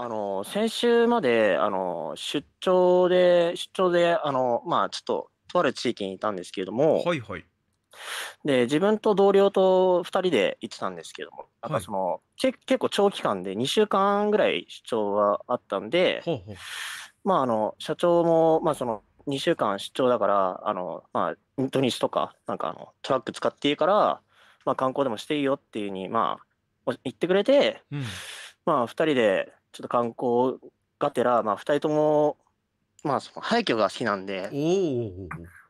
あの先週まであの出張で出張であのまあちょっととある地域にいたんですけれども、はいはい、で自分と同僚と2人で行ってたんですけどもなんかその、はい、け結構長期間で2週間ぐらい出張はあったんでまああの社長も、まあ、その2週間出張だからあの、まあ、土日とかなんかあのトラック使っていいから、まあ、観光でもしていいよっていうふうに、まあ、言ってくれて、うん、まあ2人でちょっと観光がてら、まあ、2人とも、まあ、その廃墟が好きなんで、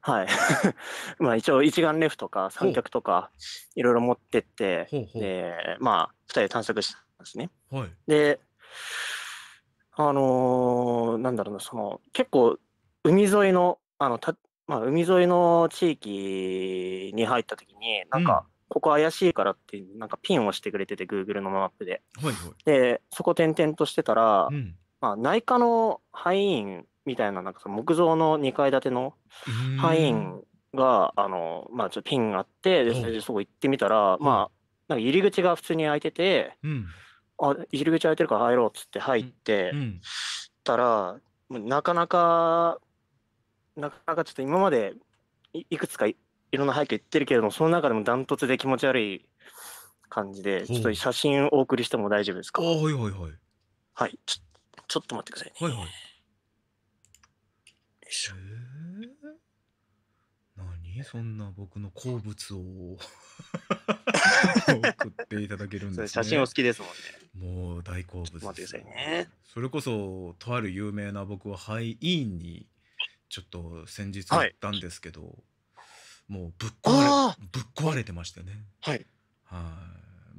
はい。まあ、一応、一眼レフとか三脚とか、いろいろ持ってって、で、まあ、2人で探索したんですね。はい、で、あのー、なんだろうな、その、結構、海沿いの、あの、たまあ、海沿いの地域に入った時に、なんか、うんここ怪しいからって、なんかピンをしてくれてて、Google のマップで。はいはい、で、そこ転々としてたら、うん、まあ、内科の範囲院みたいな、なんかその木造の2階建ての範囲院が、あの、まあ、ちょっとピンがあって、で、それでそこ行ってみたら、まあ、なんか入り口が普通に開いてて、うん、あ、入り口開いてるから入ろうっつって入って、うん、たら、なかなか、なかなかちょっと今までいくつかいろんな背景言ってるけれども、その中でもダントツで気持ち悪い感じで、ちょっと写真をお送りしても大丈夫ですかあ、はいはいはい。はいちょ。ちょっと待ってくださいね。はいはい。よいしょえー、何そんな僕の好物を 送っていただけるんですね。写真お好きですもんね。もう大好物待ってくださいね。それこそ、とある有名な僕はハイイーンにちょっと先日行ったんですけど、もうぶっ壊れぶっ壊れてましたねはいは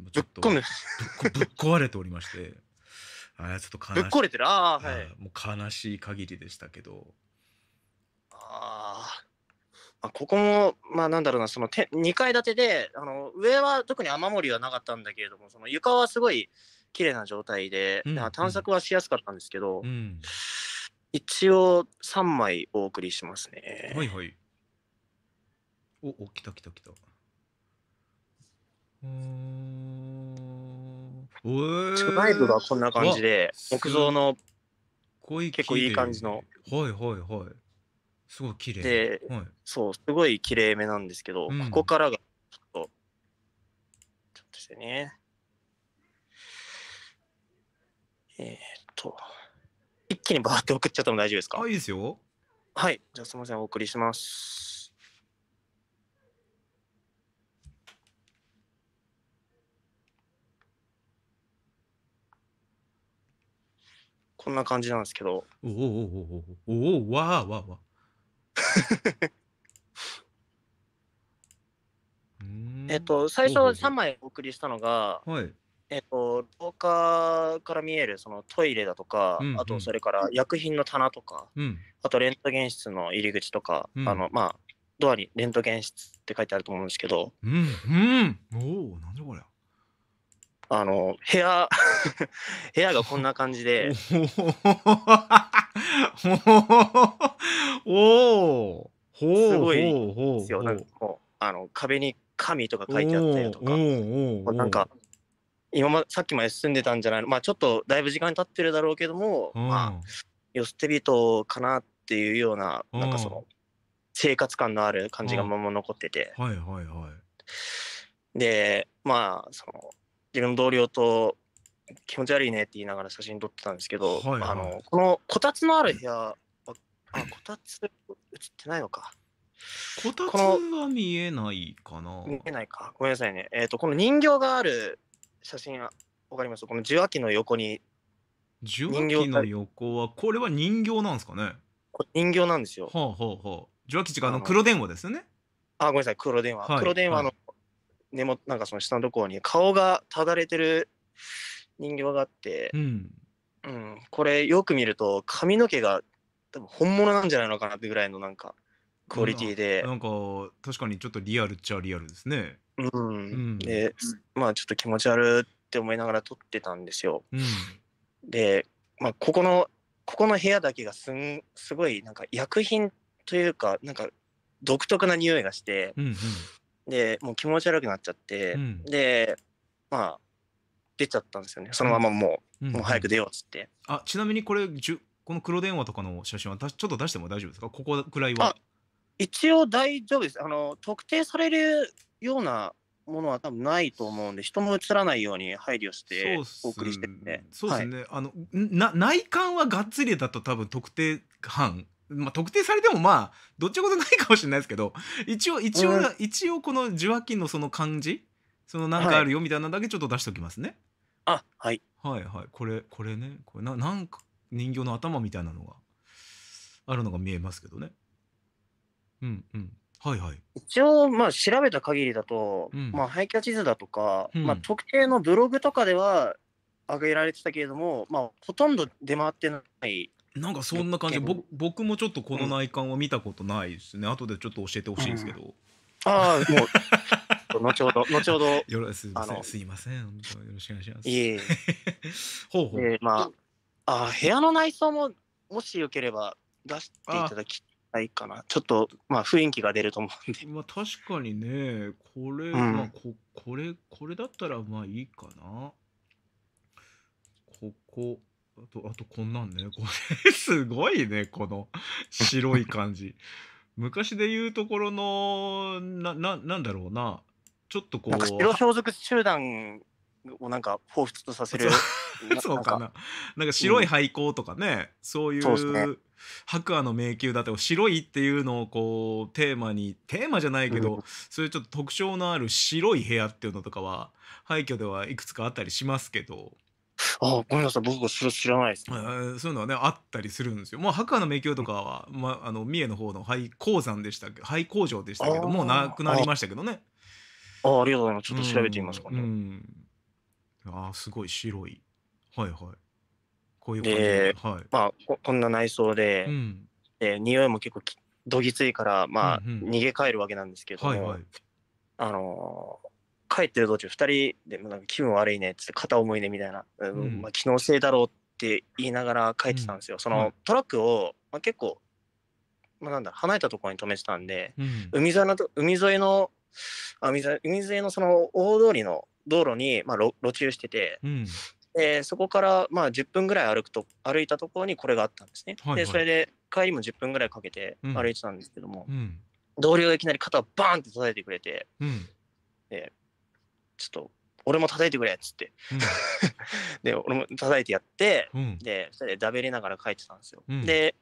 いちょっ込むぶっ壊れておりましてあちょっと悲しぶっ壊れてるああはいもう悲しい限りでしたけどああここもまあなんだろうなそのて2階建てであの上は特に雨漏りはなかったんだけれどもその床はすごい綺麗な状態で、うん、探索はしやすかったんですけど、うん、一応3枚お送りしますね。はいはいおお来た来た来たうんおー地区内部がこんな感じで木造の結構いい感じのはいはいはいすごい綺麗で、はい、そうすごい綺麗めなんですけど、うん、ここからがちょっとちょっとですねえー、っと一気にバーって送っちゃっても大丈夫ですかあいいですよはいじゃあすみませんお送りしますそんな感じなんですけど。おおおおおおわあわあわ えっと、最初3枚お送りしたのが、はい、えっと、廊下から見えるそのトイレだとか、うんうん、あとそれから薬品の棚とか、うん、あとレントゲン室の入り口とか、うん、あのまあ、ドアにレントゲン室って書いてあると思うんですけど、うん、うん、おお、なんじゃこりゃ。あの、部屋、部屋がこんな感じで。おすごいですよ。なんかこう、あの、壁に紙とか書いてあったりとか、なんか、今まさっきまで住んでたんじゃないの、まあちょっとだいぶ時間経ってるだろうけども、まあ、よ捨て人かなっていうような、なんかその、生活感のある感じがまま残ってて。はいはいはい。で、まあ、その、自分の同僚と気持ち悪いねって言いながら写真撮ってたんですけど、はいはい、あのこのこたつのある部屋あこたつ映ってないのかこたつは見えないかな見えないかごめんなさいねえっ、ー、とこの人形がある写真はわかりますこの受話器の横に受話器の横はこれは人形なんですかね人形なんですよはあはあはあ受話器違うあの黒電話ですよねあごめんなさい黒電話、はい、黒電話の、はい根元なんかその下のところに顔がただれてる人形があって、うん、うん、これよく見ると髪の毛が多分本物なんじゃないのかなってぐらいのなんかクオリティでなんか確かにちょっとリアルっちゃリアルですねうん、でまあちょっと気持ち悪って思いながら撮ってたんですよ、うん、で、まあ、ここのここの部屋だけがすんすごいなんか薬品というかなんか独特な匂いがして、うんうん、でもう気持ち悪くなっちゃって、うん、でまあ出ちゃったんですよねそのままもううん、もう早く出ようっつってあちなみにこれじゅこの黒電話とかの写真はちょっと出しても大丈夫ですかここくらいは一応大丈夫ですあの特定されるようなものは多分ないと思うんで人も映らないように配慮してお送りしてるんでそうですね、はい、あのな内観はがっつりだと多分特定班まあ、特定されてもまあどっちことないかもしれないですけど一応一応、うん、一応この受話器のその感じそのなんかあるよみたいなだけちょっと出しときますね。はい、あはいはいはいこれこれねこれななんか人形の頭みたいなのがあるのが見えますけどね。うんうんはいはい、一応、まあ、調べた限りだと、うん、まあ、廃墟地図だとか、うん、まあ、特定のブログとかでは上げられてたけれども、まあ、ほとんど出回ってないなんかそんな感じぼ僕もちょっとこの内観は見たことないですね、うん、後でちょっと教えてほしいんですけど、うん、ああもう 後ほど後ほどよろすいませんすいませんよろしくお願いしますいえ ほうほう、えー、まああ部屋の内装ももしよければ出していただきたいかなちょっとまあ雰囲気が出ると思うんで、まあ、確かにねこれ、うん、まあここれこれだったらまあいいかなここあと、あとこんなんね。これ すごいね、この白い感じ。昔で言うところの、な、ななんだろうな。ちょっとこう。白装束集団をなんか彷彿とさせる。そう かな。なんか白い廃校とかね、うん、そういう。ね、白亜の迷宮だって白いっていうのをこうテーマにテーマじゃないけど、うん、そういうちょっと特徴のある白い部屋っていうのとかは廃墟ではいくつかあったりしますけど、ああ、ごめんなさい、僕は知らないです。えーそういうのはねあったりするんですよ。もう白亜の名橋とかは、まあ、あの三重の方の廃鉱山でしたっけど廃工場でしたけどもうなくなりましたけどね。ああ、りがとうございます。ちょっと調べてみますかね。うんうんあすごい白い。はいはい。こういう感じではい。まあ、ここんな内装で、うん、え匂いも結構きどぎついから、まあ、うんうん逃げ帰るわけなんですけどはいはい。あのー帰ってる途中2人でもなんか気分悪いねっつって片思いねみたいな、うん、うん、まあ、機能性だろうって言いながら帰ってたんですよ。そのトラックを、まあ、結構、まあ、なんだ離れたところに止めてたんで、海沿いの海沿いの海沿いのその大通りの道路に、まあ、路中してて、でそこからまあ10分ぐらい歩くと歩いたところにこれがあったんですね。はいはい、でそれで帰りも10分ぐらいかけて歩いてたんですけども、うんうん、同僚がいきなり肩をバーンって叩いてくれて、うん、でちょっと俺も叩いてくれっつって、うん、で俺も叩いてやって、うん、で2人でだべりながら帰いてたんですよ、うん、で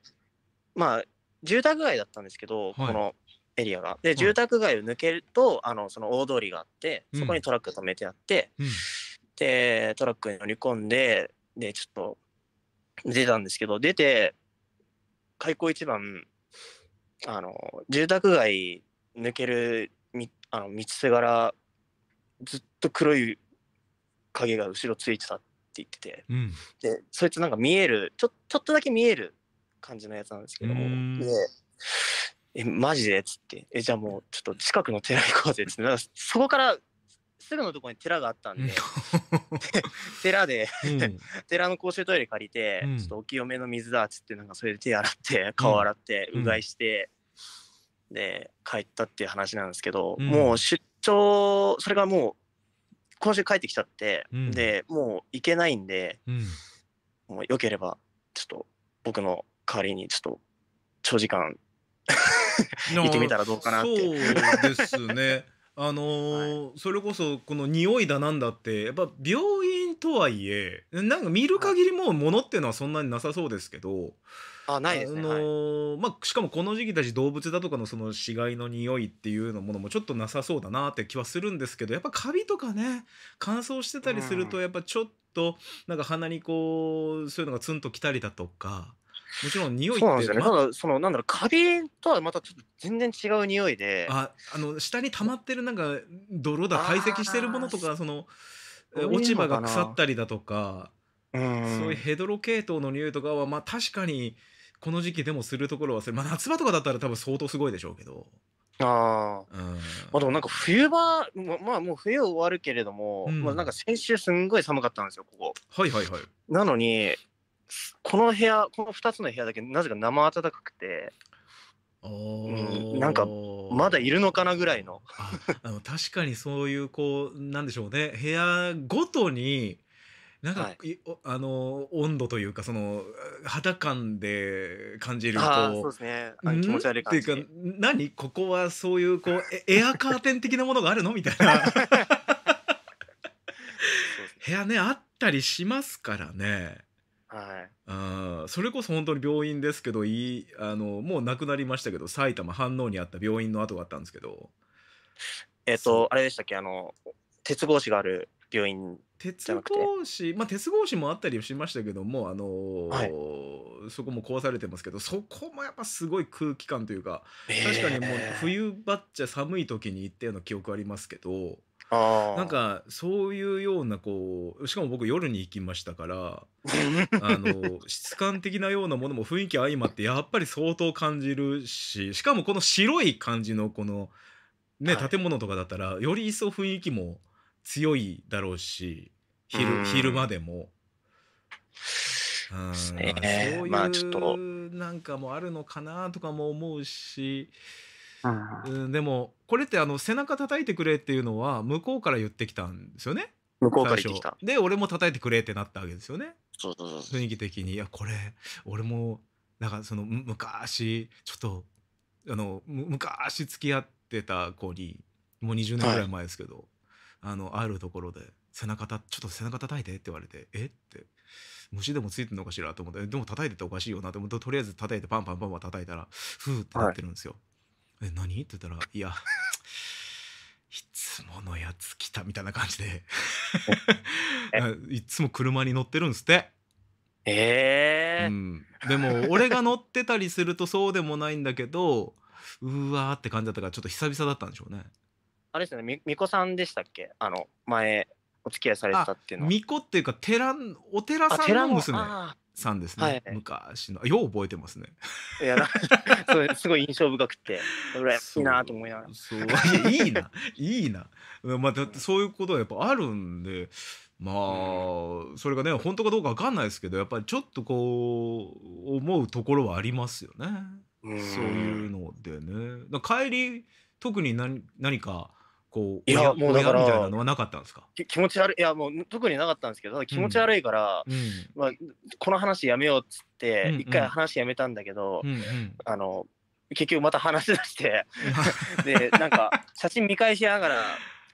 まあ住宅街だったんですけど、はい、このエリアがで住宅街を抜けると、あのその大通りがあってそこにトラック止めてあって、でトラックに乗り込んででちょっと出たんですけど出て開口一番あの住宅街抜けるみあの道すがらずっと黒い影が後ろついてたって言ってて、うん、でそいつなんか見えるちょちょっとだけ見える感じのやつなんですけどもでえマジでっつってえじゃあもうちょっと近くの寺行こうぜっつってかそこからすぐのとこに寺があったんでで 寺で寺の公衆トイレ借りて、うん、ちょっとお清めの水だっつってなんかそれで手洗って顔洗って、うがいして、で帰ったっていう話なんですけど、もう出張それがもう今週帰ってきちゃって、うん、でもう行けないんで、うん、もうよければちょっと僕の代わりにちょっと長時間行ってみたらどうかなって。そうですねあのー はい、それこそこの匂いだなんだってやっぱ美とはいえなんか見る限りもうものっていうのはそんなになさそうですけどあないですね、あのーはい、まあ、しかもこの時期だし動物だとかのその死骸の匂いっていうのものもちょっとなさそうだなって気はするんですけどやっぱカビとかね乾燥してたりするとやっぱちょっとなんか鼻にこうそういうのがツンときたりだとか。もちろん匂いそうなんですよね。ま、ただそのなんだろうカビとはまたちょっと全然違う匂いで、ああの下に溜まってるなんか泥だ堆積してるものとかその落ち葉が腐ったりだとか、うん、そういうヘドロ系統の匂いとかはまあ確かにこの時期でもするところはする、まあ、夏場とかだったら多分相当すごいでしょうけど。あ、うん、まあでもなんか冬場、まあもう冬終わるけれども、うん、まあなんか先週すんごい寒かったんですよ、ここ。はいはいはい。なのに、この部屋、この2つの部屋だけなぜか生暖かくて、うん、なんかまだいるのかなぐらいのあの確かにそういうこうなんでしょうね部屋ごとになんか、はい、あの温度というかその肌感で感じるこうそうですね気持ち悪い感じっていうか何ここはそういうこうエアカーテン的なものがあるのみたいな 部屋ねあったりしますからね。はい、あそれこそ本当に病院ですけどいいあのもう亡くなりましたけど埼玉飯能にあった病院の跡があったんですけどえっ、ー、とあれでしたっけあの鉄格子がある病院鉄格子まあ鉄格子もあったりしましたけどもあのーはい、そこも壊されてますけどそこもやっぱすごい空気感というか、確かにもう冬場っちゃ寒い時に行ったような記憶ありますけどなんかそういうようなこうしかも僕夜に行きましたからあの 質感的なようなものも雰囲気相まってやっぱり相当感じるししかもこの白い感じのこのね、はい、建物とかだったらより一層雰囲気も強いだろうし昼,、昼間でも。うんねまあ、そういうなんかもあるのかなとかも思うし、うん、でもこれってあの背中叩いてくれっていうのは向こうから言ってきたんですよね向こうから言ってきたで俺も叩いてくれってなったわけですよねそうそうそう雰囲気的にいやこれ俺もなんかその昔ちょっとあの昔付き合ってた子にもう20年ぐらい前ですけど、はいあの、あるところで、背中た、ちょっと背中叩いてって言われて、えって、虫でもついてんのかしらと思って、でも叩いてておかしいよなと思って、とりあえず叩いてパンパンパンパン叩いたら、ふーってなってるんですよ。はい、え、何って言ったら、いや、いつものやつ来たみたいな感じで いつも車に乗ってるんですって。えー、うん、でも俺が乗ってたりするとそうでもないんだけどうわーって感じだったからちょっと久々だったんでしょうね。あれですね、み、巫女さんでしたっけあの、前、お付き合いされてたっていうのは。巫女っていうか、寺、お寺さんの娘さんですね。はい、昔の。よう覚えてますね。いや、それすごい印象深くて、いいなと思いながら。そう。いいいな。いいな。まあ、だってそういうことはやっぱあるんで、まあ、それがね、本当かどうかわかんないですけど、やっぱりちょっとこう、思うところはありますよね。そういうのでね。帰り、特に何何かこういやもうだからみたいなのはなかったんですか気持ち悪いいやもう特になかったんですけど気持ち悪いから、うん、まあ、この話やめようっつって一、うんうん、回話やめたんだけど、うんうん、あの結局また話し出して でなんか写真見返しながら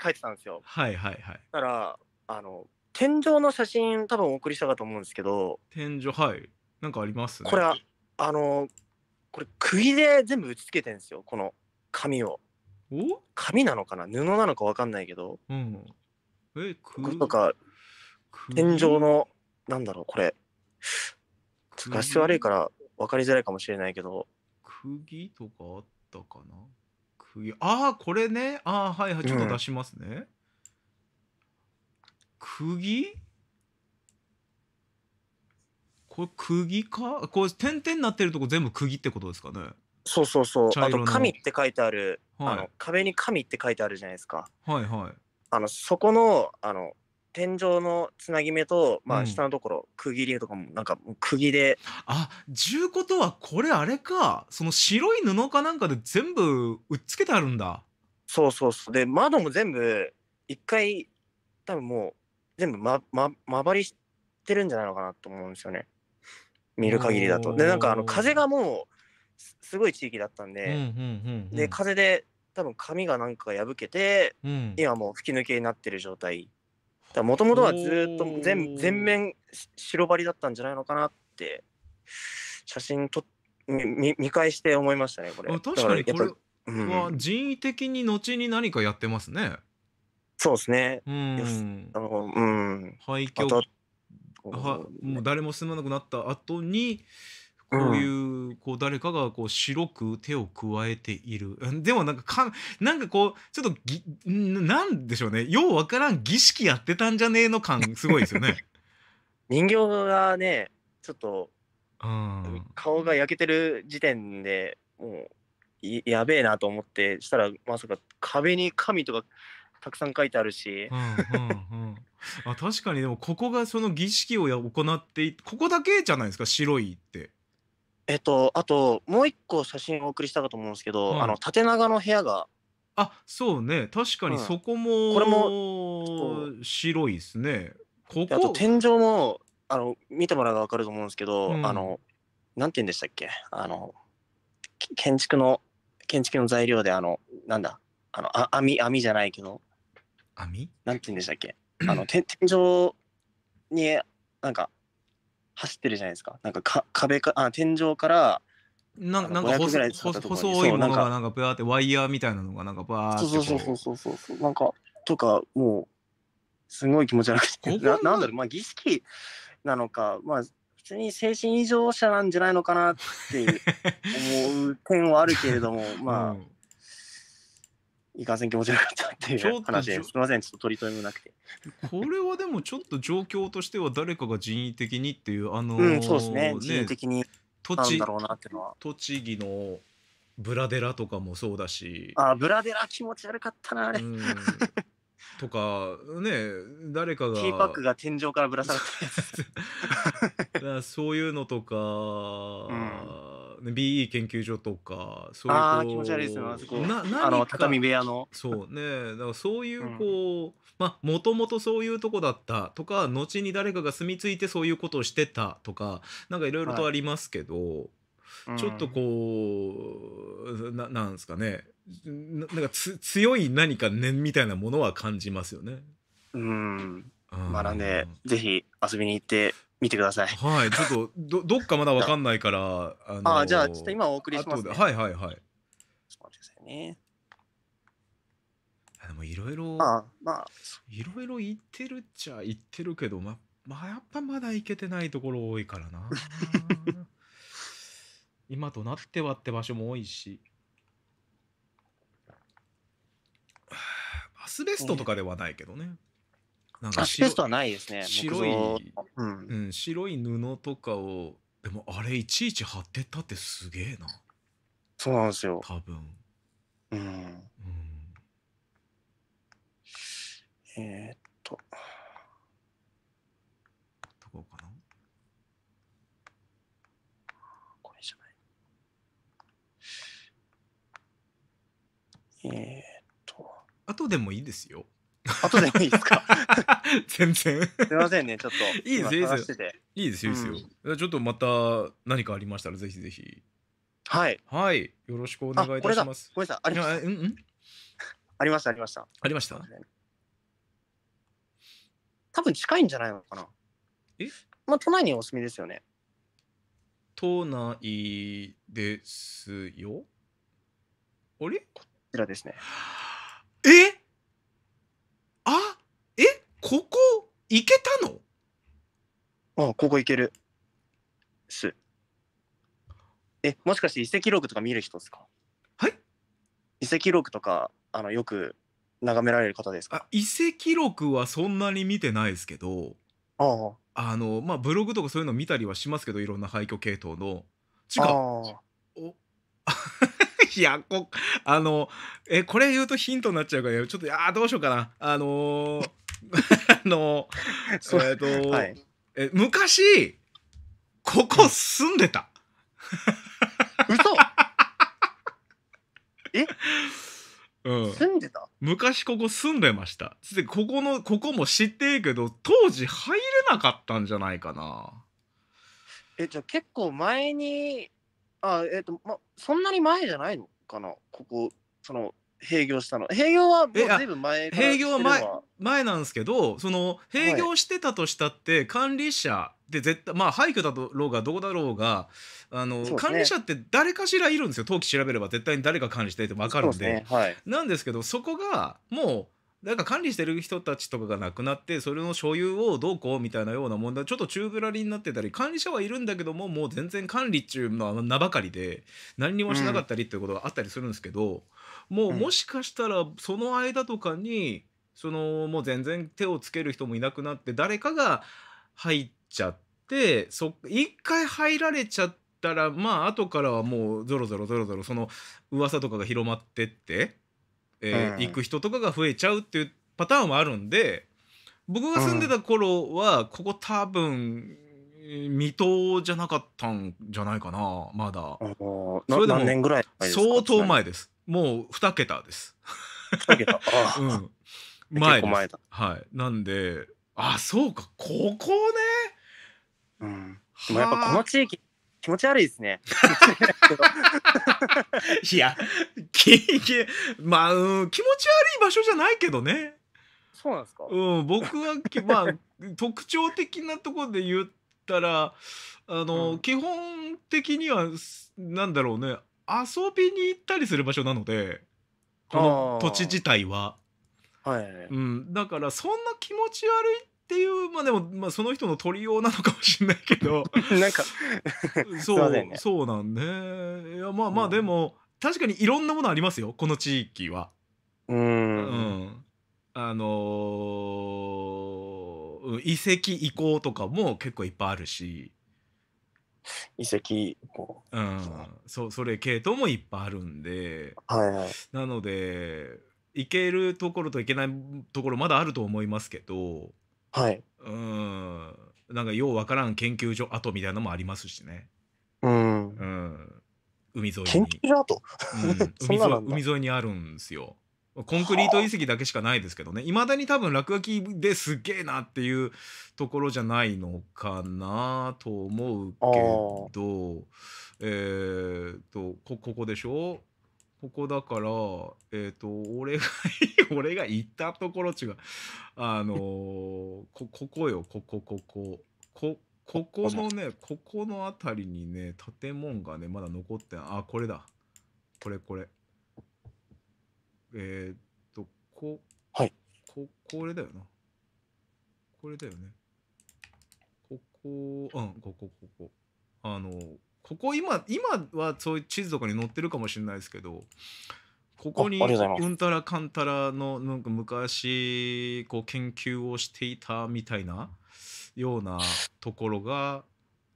書いてたんですよ。はいはいはい、だからあの天井の写真多分お送りしたかと思うんですけど天井はいなんかあります、ね、これはあのこれ釘で全部打ち付けてるんですよこの紙を。紙なのかな布なのか分かんないけど、うん、えくとか天井のなんだろうこれ画質悪いから分かりづらいかもしれないけど釘とかあったかな釘ああこれねああはいはいちょっと出しますね、うん、釘これ釘かこれ点々になってるとこ全部釘ってことですかねそうそうそうあと「神」って書いてある、はい、あの壁に「神」って書いてあるじゃないですかはいはいあのそこのあの天井のつなぎ目と、まあ、下のところ、うん、区切りとかもなんか釘であ十工とはこれあれかその白い布かなんかで全部うっつけてあるんだそうそうそうで窓も全部一回多分もう全部ま、ま、まばりしてるんじゃないのかなと思うんですよね見る限りだとでなんかあの風がもうすごい地域だったんで、うんうんうん、で風で多分紙がなんか破けて、うん、今もう吹き抜けになってる状態もともとはずっと全全面白張りだったんじゃないのかなって写真と見見返して思いましたねこれ確かにこれは人為的に後に何かやってますね、うん、そうですねうんあのうん廃墟はもう誰も住まなくなった後にこういうこう誰かがこう白く手を加えている でもなんかかん、なんかこうちょっとぎなんでしょうねようわからん儀式やってたんじゃねえの感 すごいですよね人形がねちょっと、うん、顔が焼けてる時点でもうやべえなと思ってしたらまさか壁に神とかたくさん書いてあるし。うんうんうんあ確かにでもここがその儀式を行ってここだけじゃないですか白いってえっと、あと、もう一個写真をお送りしたかと思うんですけど、はいあの、縦長の部屋が、あそうね確かにそこも,、これも白いですねこであと天井も、あの、見てもらうと分かると思うんですけど、うんあの、なんて言うんでしたっけあの、建築の、建築の材料で、あの、なんだ、あの、あ網、網じゃないけど、網なんて言うんでしたっけ あの、て天井に、なんか、走ってるじゃないですかなんかか壁かあ天井からなんかなんか細細いものがなんかバーってワイヤーみたいなのがなんかバあ。そうそうそうそうそうそうなんかとかもうすごい気持ち悪くてななんだろうまあ儀式なのかまあ普通に精神異常者なんじゃないのかなって思う点はあるけれども、まあ、いかんせん気持ち悪かったっていう話です。みません、ちょっと取り留めもなくて。これはでもちょっと状況としては誰かが人為的にっていう、あのーうん、そうですね、ね人為的になんだろうなっていうのは。栃木のブラデラとかもそうだし。あ、ブラデラ気持ち悪かったな、あれ。とか、ね、誰かが。キーパックが天井からぶら下がって そういうのとか、うん BE 研究所とかそういうああ気持ち悪いですねあそこなあの畳部屋のそうねだからそういうこう、うん、まあもともとそういうとこだったとか後に誰かが住み着いてそういうことをしてたとかなんかいろいろとありますけど、はいちょっとこう、うん、ななんですかねなんか強い何か念みたいなものは感じますよね。うん、まあなんぜひ遊びに行って見てください。はい、ちょっとど どっかまだわかんないから、あのー、あじゃあちょっと今お送りします、ね、はいはいはい。そうですよね。でもいろいろまあいろいろ言ってるっちゃ言ってるけどままあやっぱまだいけてないところ多いからな 今となってはって場所も多いしア スベストとかではないけどね、えーなんか白スペはないですね白い、うん、うん、白い布とかをでもあれいちいち貼ってったってすげえなそうなんですよ多分うん、うん、えー、っとどこかなこれじゃないえー、っとあとでもいいですよ後でもいいですか 全然。すいませんね、ちょっと。いいですいいですよ。いいですよ、いいですよ。ちょっとまた何かありましたら、ぜひぜひ。はい。はい。よろしくお願いいたします。ごめんなさい、ありました。うんうん、ありました、ありました。ありました。多分近いんじゃないのかな。えまあ、都内にお住みですよね。都内ですよ。あれこちらですね。えここ行けたのああここ行ける。す。え、もしかして遺跡ログとか見る人ですかはい遺跡ログとか、あの、よく眺められる方ですかあ遺跡録はそんなに見てないですけどあああのまあブログとかそういうの見たりはしますけどいろんな廃墟系統の違うお いやこあのえこれ言うとヒントになっちゃうからちょっとあどうしようかなあのー あの、えっ、ー、と、はい、え昔、ここ住んでた。嘘えうん、住んでた 昔ここ住んでましたでここのここも知ってるけど当時入れなかったんじゃないかなえじゃあ結構前にあえっ、ー、と、ま、そんなに前じゃないのかなここその閉業したの閉業はもう随分前から閉業は前前なんですけどその閉業してたとしたって、管理者で絶対まあ廃墟だろうがどうだろうがあの、ね、管理者って誰かしらいるんですよ登記調べれば絶対に誰が管理してって分かるんで、ねはい、なんですけどそこがもうなんか管理してる人たちとかが亡くなってそれの所有をどうこうみたいなような問題ちょっと宙ぶらりんになってたり管理者はいるんだけどももう全然管理中の名ばかりで何にもしなかったりっていうことがあったりするんですけど、もうもしかしたらその間とかにそのもう全然手をつける人もいなくなって誰かが入っちゃってそ一回入られちゃったらまあ後からはもうぞろぞろぞろゾロその噂とかが広まってってえー、行く人とかが増えちゃうっていうパターンもあるんで僕が住んでた頃はここ多分水戸じゃなかったんじゃないかなまだそれでも年ぐらい相当前ですもう2桁です2桁あ あ、うん、前です前だはいなんであそうかここねうんでもやっぱこの地域気持ち悪いですね。いや、き、き、まあ、うん、気持ち悪い場所じゃないけどね。そうなんですか。うん、僕は、まあ、特徴的なところで言ったら、あの、うん、基本的には、なんだろうね、遊びに行ったりする場所なので、この土地自体は。はい、うん、だからそんな気持ち悪いっっていうまあでも、まあ、その人の取りようなのかもしれないけど なんか そう、ね、そうなんねいやまあまあでも、うん、確かにいろんなものありますよこの地域は。うん、うん、あのー、遺跡遺構とかも結構いっぱいあるし。遺跡こう、うん、そそれ系統もいっぱいあるんで、はいはい、なので行けるところといけないところまだあると思いますけど、はい。うん。なんかようわからん研究所跡みたいなのもありますしね。うん。うん。海沿いに。研究所跡、うん、海沿いにあるんですよ。コンクリート遺跡だけしかないですけどね。いまだに多分落書きですげえなっていうところじゃないのかなと思うけど、えっ、と、こ、ここでしょここだから、えっ、ー、と、俺が 俺が行ったところ違う。あのー、こ、ここよ、ここ、ここ。こ、ここのね、ここの辺りにね、建物がね、まだ残ってあ、これだ。これ、これ。えっ、ー、と、こ、はい。こ、これだよな。これだよね。ここ、うん、ここ、ここ。あの、ここ今今はそういう地図とかに載ってるかもしれないですけどここにうんたらかんたらのなんか昔こう研究をしていたみたいなようなところが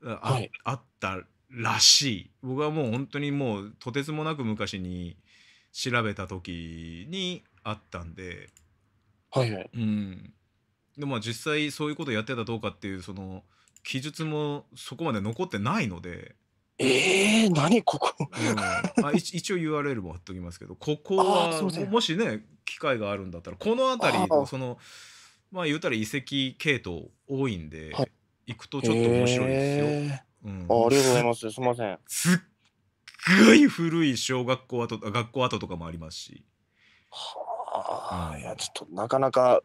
あはい、あったらしい僕はもう本当にもうとてつもなく昔に調べた時にあったんで、はいはいうん、でまあ実際そういうことやってたどうかっていうその記述もそこまで残ってないのでええー、何ここ、うん、あ一 一応 URL も貼っときますけどここはもしね機会があるんだったらこの辺りそのまあ言うたら遺跡系統多いんで、はい、行くとちょっと面白いですよ。えー、うん、あありがとうございますすいません。すっごい古い小学校跡学校跡とかもありますし。はあ、うん、いやちょっとなかなか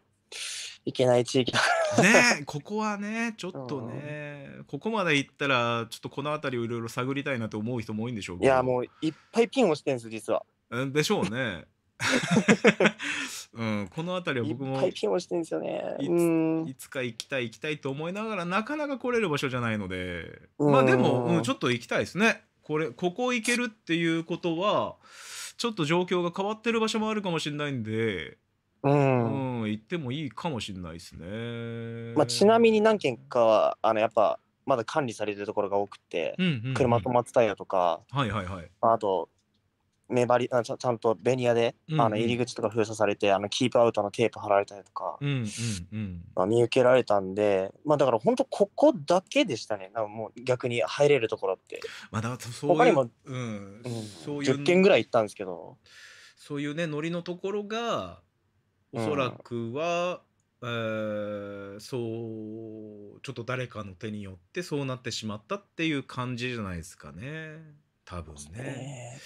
行けない地域だねここはねちょっとね、うん、ここまで行ったらちょっとこの辺りをいろいろ探りたいなと思う人も多いんでしょうけどいやもういっぱいピンをしてんです実はでしょうね うん、この辺りは僕もいっピンをしてんすよねいつか行きたい行きたいと思いながらなかなか来れる場所じゃないのでまあでも、うん、ちょっと行きたいですねこれここ行けるっていうことはちょっと状況が変わってる場所もあるかもしれないんでうん、うん、行ってもいいかもしれないですね。まあ、ちなみに何件かはあのやっぱまだ管理されてるところが多くて、うんうんうん、車止まってたよとか、はいはいはい、あと目張りあちゃんとベニヤで、うんうん、あの入り口とか封鎖されてあのキープアウトのテープ貼られたりとか、うんうんうんまあ、見受けられたんで、まあ、だから本当ここだけでしたねなんもう逆に入れるところって、まあ、だそういう他にも、うんうん、そういう10ぐらい行ったんですけどそういうねノリのところがおそらくは、えー、そうちょっと誰かの手によってそうなってしまったっていう感じじゃないですかね多分ね。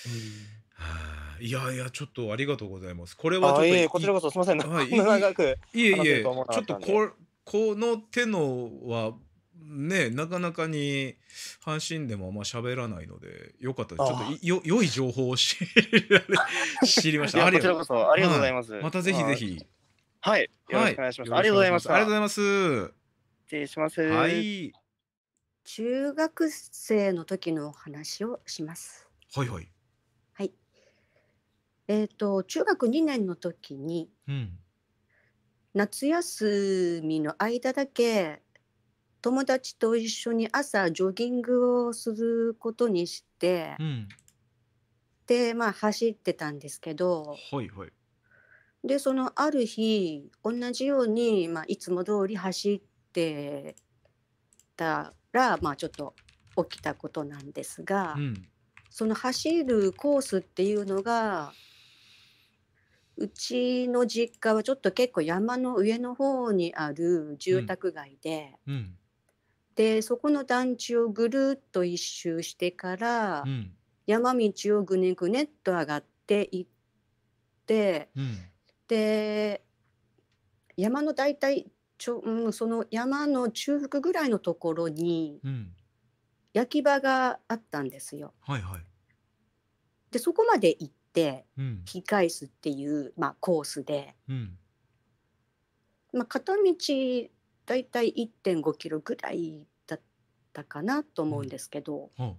はあ、いやいや、ちょっとありがとうございます。これはちょっと。いいこちらこそすみません。はい、長くいえいえ、ちょっとこ、この手のはねなかなかに阪神でもあんま喋らないのでよかったちょっとよ良い情報を知り ましたありがとうございます、はい、またぜひぜひはい、よろしくお願いします、はい、ありがとうございますありがとうございます失礼しますはい中学生の時の話をしますはいはいはいえっ、ー、と中学2年の時に、うん、夏休みの間だけ友達と一緒に朝ジョギングをすることにして、うん、でまあ走ってたんですけど、はいはい、でそのある日同じように、まあ、いつも通り走ってたら、まあ、ちょっと起きたことなんですが、うん、その走るコースっていうのがうちの実家はちょっと結構山の上の方にある住宅街で、うんうん、でそこの団地をぐるっと一周してから、うん、山道をぐねぐねっと上がっていって、うん、で山の大体ちょ、うん、その山の中腹ぐらいのところに焼き場があったんですよ。はいはい、でそこまで行って、引き返すっていう、まあ、コースで、まあ、片道大体1.5キロぐらいだったかなと思うんですけど、うん、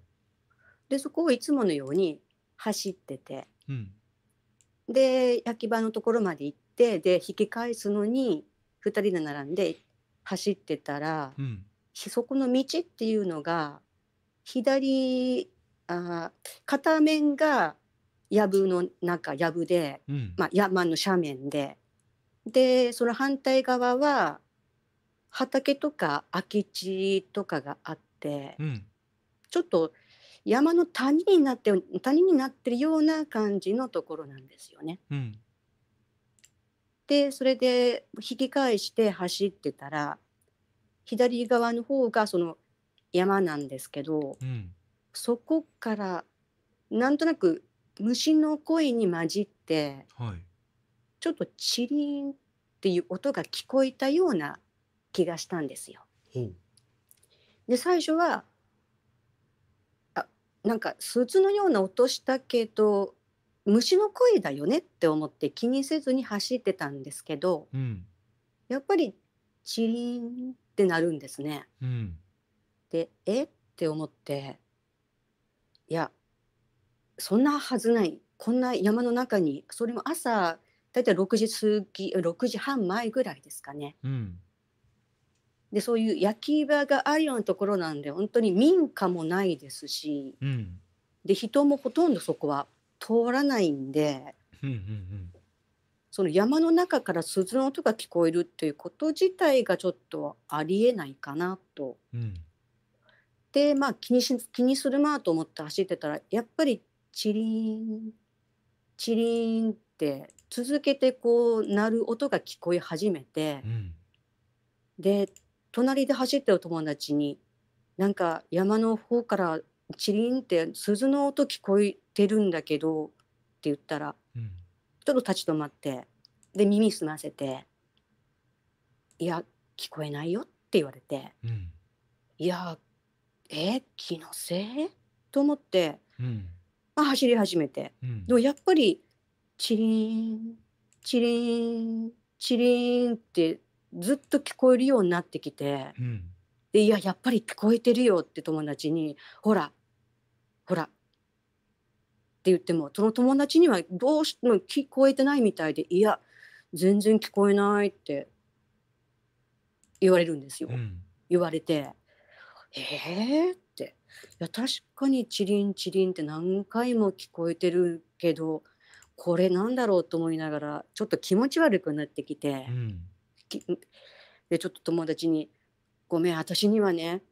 でそこをいつものように走ってて、うん、で焼き場のところまで行ってで引き返すのに2人で並んで走ってたら、うん、そこの道っていうのが左あ片面が藪の中藪で、まあ、山の斜面ででその反対側は畑とか空き地とかがあって、うん、ちょっと山の谷になって谷になってるような感じのところなんですよね。うん、でそれで引き返して走ってたら左側の方がその山なんですけど、うん、そこからなんとなく虫の声に混じって、はい、ちょっとチリンっていう音が聞こえたような気がしたんですよ。うん、で最初はあなんかスーツのような音したけど虫の声だよねって思って気にせずに走ってたんですけど、うん、やっぱりチリンってなるんですね。うん、でえって思っていやそんなはずないこんな山の中にそれも朝大体6時過ぎ6時半前ぐらいですかね、うん、でそういう焼き場があるようなところなんで本当に民家もないですし、うん、で人もほとんどそこは通らないんで、うんうんうん、その山の中から鈴の音が聞こえるということ自体がちょっとありえないかなと。うん、でまあ気にし気にするなと思って走ってたらやっぱりチリンチリンって続けてこう鳴る音が聞こえ始めて、うん、で隣で走ってる友達になんか山の方からチリンって鈴の音聞こえてるんだけどって言ったら、うん、ちょっと立ち止まってで耳澄ませて「いや聞こえないよ」って言われて「うん、いやえ気のせい?」と思って、うん、まあ、走り始めて、でもやっぱりチリンチリンチリンってずっと聞こえるようになってきて、うん、でいややっぱり聞こえてるよって友達に「ほらほら」って言ってもその友達にはどうしても聞こえてないみたいで「いや全然聞こえない」って言われるんですよ、うん、言われて「えー?」って「いや確かにチリンチリンって何回も聞こえてるけどこれなんだろう?」と思いながらちょっと気持ち悪くなってきて。うんでちょっと友達に「ごめん私にはね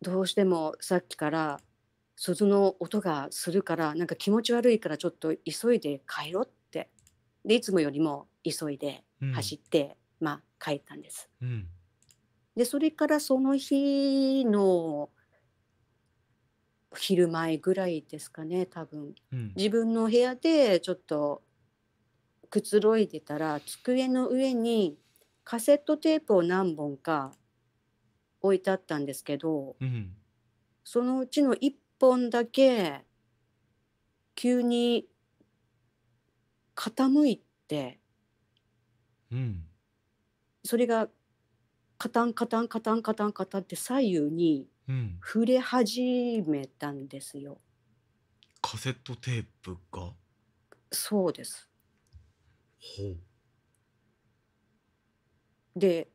どうしてもさっきから鈴の音がするからなんか気持ち悪いからちょっと急いで帰ろう」ってでいつもよりも急いで走って、うん、まあ帰ったんです。うん、でそれからその日の昼前ぐらいですかね多分、うん、自分の部屋でちょっとくつろいでたら机の上にカセットテープを何本か置いてあったんですけど、うん、そのうちの1本だけ急に傾いて、うん、それがカタンカタンカタンカタンカタンって左右に触れ始めたんですよ。うん、カセットテープがそうです。ほうで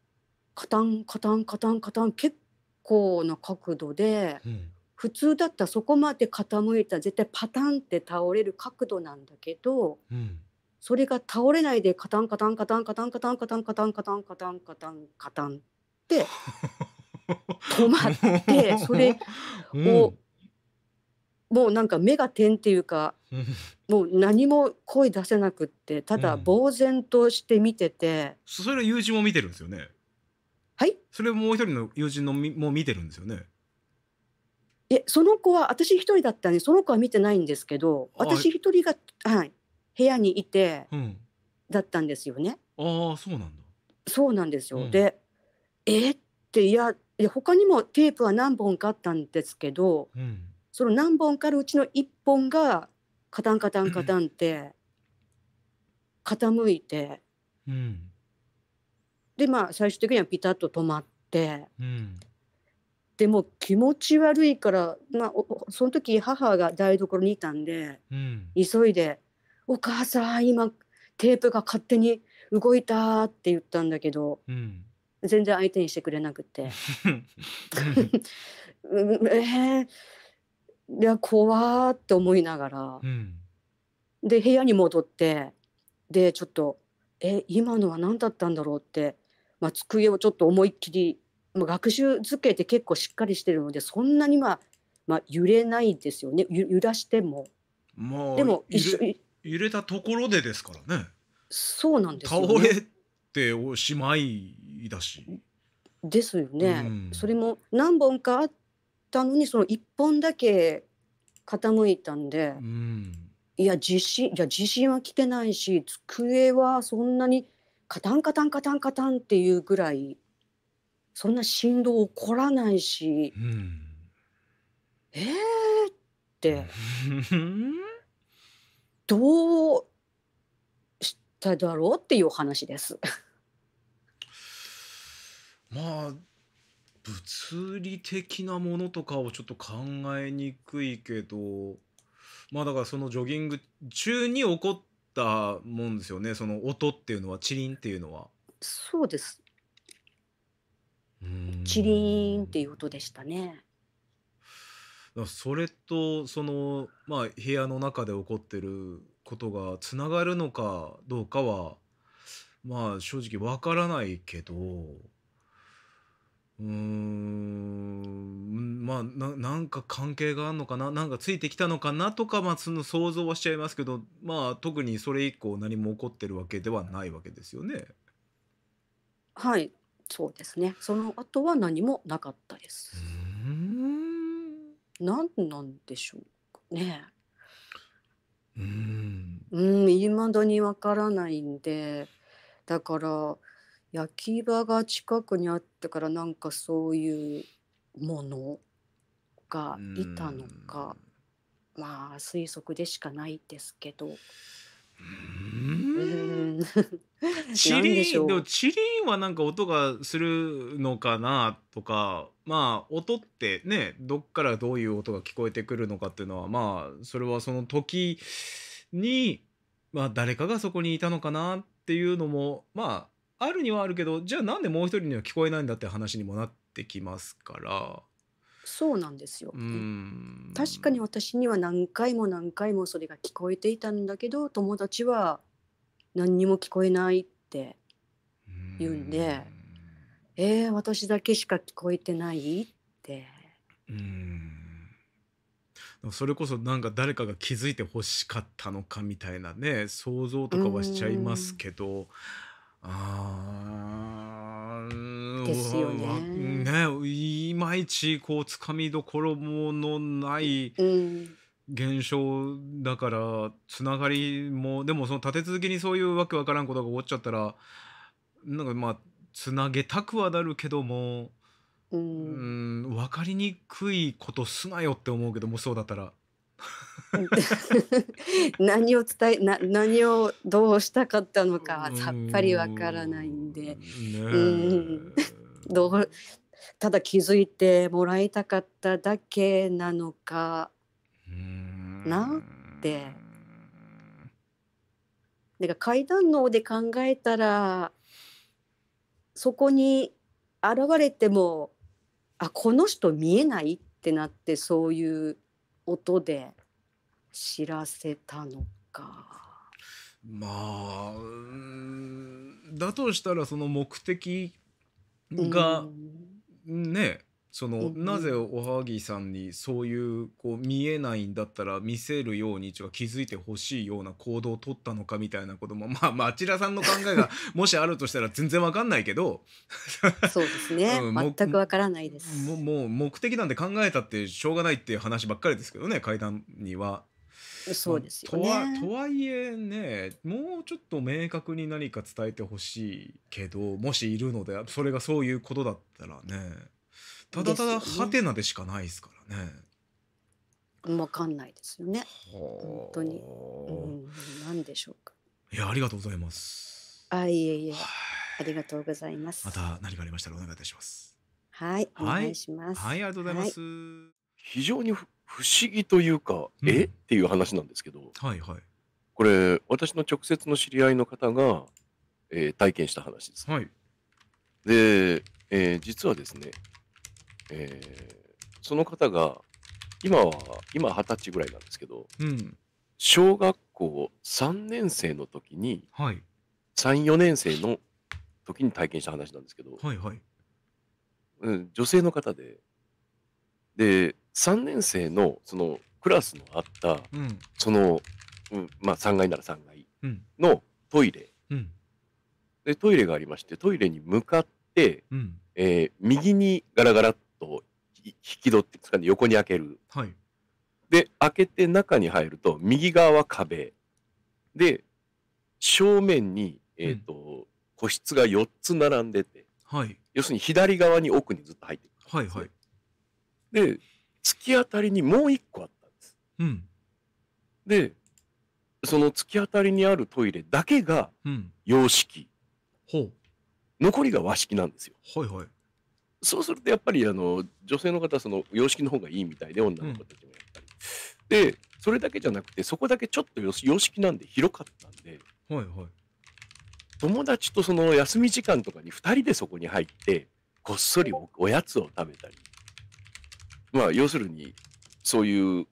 カタンカタンカタンカタン結構な角度で、うん、普通だったらそこまで傾いたら絶対パタンって倒れる角度なんだけど、うん、それが倒れないでカタンカタンカタンカタンカタンカタンカタンカタンカタンカタンカタンって止まって それを、うん、もうなんか目が点っていうか もう何も声出せなくってただ呆然として見てて、うん、それは友人も見てるんですよねはいそれもう一人の友人のも見てるんですよねえその子は私一人だったんでその子は見てないんですけど私一人が、はい、部屋にいて、うん、だったんですよねああそうなんだそうなんですよ、うん、でえっていやいや他にもテープは何本かあったんですけど、うん、その何本かあるうちの1本がカタンカタンカタンって傾いて、うん、でまあ最終的にはピタッと止まって、うん、でも気持ち悪いから、まあ、その時母が台所にいたんで、うん、急いで「お母さん今テープが勝手に動いた」って言ったんだけど。全然相手にしてくれなくて。えー、いや怖ーって思いながら、うん、で部屋に戻ってでちょっとえ今のは何だったんだろうって、まあ、机をちょっと思いっきり、まあ、学習机形って結構しっかりしてるのでそんなにまあ、まあ、揺れないですよね揺らしても。まあ、でも一緒揺れたところでですからね。そうなんですよ、ね、倒れておしまいだし。ですよね、うん、それも何本かあっったのにその1本だけ傾いたんで、うん、いや地震じゃ地震は来てないし机はそんなにカタンカタンカタンカタンっていうぐらいそんな振動起こらないし、うん、えーって どうしただろうっていう話ですまあ物理的なものとかをちょっと考えにくいけどまあだからそのジョギング中に起こったもんですよねその音っていうのはチリンっていうのは。そうです。チリンっていう音でしたね。それとそのまあ部屋の中で起こってることがつながるのかどうかはまあ正直わからないけど。うーんまあななんか関係があるのかななんかついてきたのかなとか、まあ、その想像はしちゃいますけどまあ特にそれ以降何も起こってるわけではないわけですよね。はいそうですねその後は何もなかったです。うん何なんでしょうかね。うんいまだにわからないんでだから。焼き場が近くにあったからなんかそういうものがいたのかまあ推測でしかないですけど。チリンチリンはなんか音がするのかなとかまあ音ってねどっからどういう音が聞こえてくるのかっていうのはまあそれはその時に、まあ、誰かがそこにいたのかなっていうのもまああるにはあるけどじゃあなんでもう一人には聞こえないんだって話にもなってきますからそうなんですよ、確かに私には何回も何回もそれが聞こえていたんだけど友達は何にも聞こえないって言うんで「えー、私だけしか聞こえてない?」って。うんそれこそなんか誰かが気づいてほしかったのかみたいなね想像とかはしちゃいますけど、あですよね。ねいまいちこうつかみどころものない現象だから、つながりもでもその立て続けにそういうわけわからんことが起こっちゃったらなんかまあつなげたくはなるけども。うん、分かりにくいことすなよって思うけどもそうだったら。何を伝えな何をどうしたかったのかはさっぱりわからないんで、うん どうただ気づいてもらいたかっただけなのかなって。だから階段脳で考えたらそこに現れてもあこの人見えないってなってそういう音で知らせたのか。まあだとしたらその目的が、うん、ねその、なぜおはぎさんにそういうこう見えないんだったら見せるように気づいてほしいような行動をとったのかみたいなこともまあ町田さんの考えが もしあるとしたら全然わかんないけどそうですね、うん、全くわからないですもう目的なんて考えたってしょうがないっていう話ばっかりですけどね階段には。そうですよね、まあ、とは。とはいえねもうちょっと明確に何か伝えてほしいけどもしいるのでそれがそういうことだったらねただただはてな」でしかないですからね。わかんないですよね。本当に。うん、なんでしょうか。いや、ありがとうございます。あ、いえいえ。ありがとうございます。また何かありましたらお願いいたします。はい、お願いします。はい、はい、ありがとうございます。はい非常に不思議というか、うん、えっていう話なんですけど、はいはい、これ私の直接の知り合いの方が、えー、体験した話です。はい、で、えー、実はですね、えー、その方が今は今二十歳ぐらいなんですけど、うん、小学校3年生の時に、はい、34年生の時に体験した話なんですけど、はいはい、うん、女性の方でで3年生のそのクラスのあった、うん、その、うんまあ、3階なら3階のトイレ、うん、でトイレがありましてトイレに向かって、うん、えー、右にガラガラっと引き戸ってんで横に開ける、はい、で開けて中に入ると右側は壁で正面に、えーと、うん、個室が4つ並んでて、はい、要するに左側に奥にずっと入ってく、る、はいはい、で突き当たりにもう一個あったんです。うん、でその突き当たりにあるトイレだけが洋式、う残りが和式なんですよ。はいはい、そうするとやっぱりあの女性の方はその洋式の方がいいみたいで女の子たちもやっぱり。うん、でそれだけじゃなくてそこだけちょっと洋式なんで広かったんで、はいはい、友達とその休み時間とかに2人でそこに入ってこっそりおやつを食べたり。まあ、要するに、そういう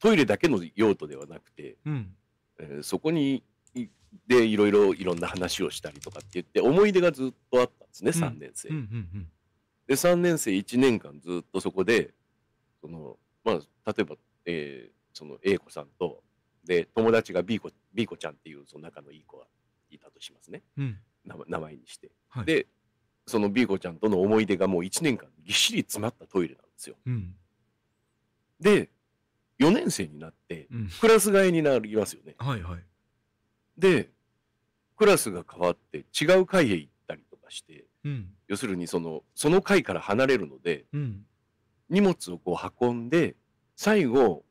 トイレだけの用途ではなくて、うん、えー、そこに、で、いろいろいろんな話をしたりとかって言って、思い出がずっとあったんですね、3年生。で、3年生1年間ずっとそこで、その、まあ、例えば、えー、その A 子さんと、で、友達が B 子、B 子ちゃんっていう、その仲のいい子がいたとしますね。うん、名前にして。はい、で、その B 子ちゃんとの思い出がもう1年間ぎっしり詰まったトイレなの。ですよ。うん、で4年生になって、クラス替えになりますよね。はいはい、でクラスが変わって違う会へ行ったりとかして、うん、要するにそのその会から離れるので、うん、荷物をこう運んで最後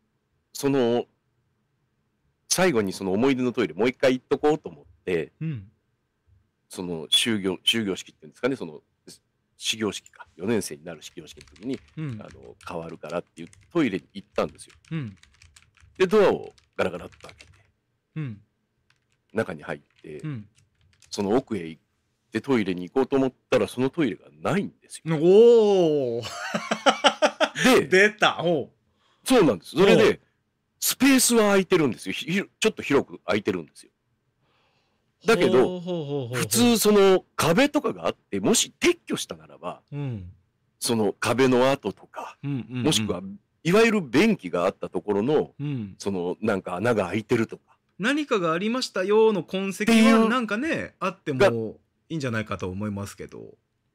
その最後にその思い出のトイレもう一回行っとこうと思って、うん、その終業就業式っていうんですかねその始業式か4年生になる始業式の時に、うん、あの変わるからっていうトイレに行ったんですよ。うん、でドアをガラガラっと開けて、うん、中に入って、その奥へ行ってトイレに行こうと思ったらそのトイレがないんですよ。おで 出たそうなんですそれでスペースは空いてるんですよちょっと広く空いてるんですよ。だけど普通その壁とかがあってもし撤去したならば、うん、その壁の跡とか、うんうんうん、もしくはいわゆる便器があったところの、うん、そのなんか穴が開いてるとか何かがありましたよの痕跡はなんかねあってもいいんじゃないかと思いますけど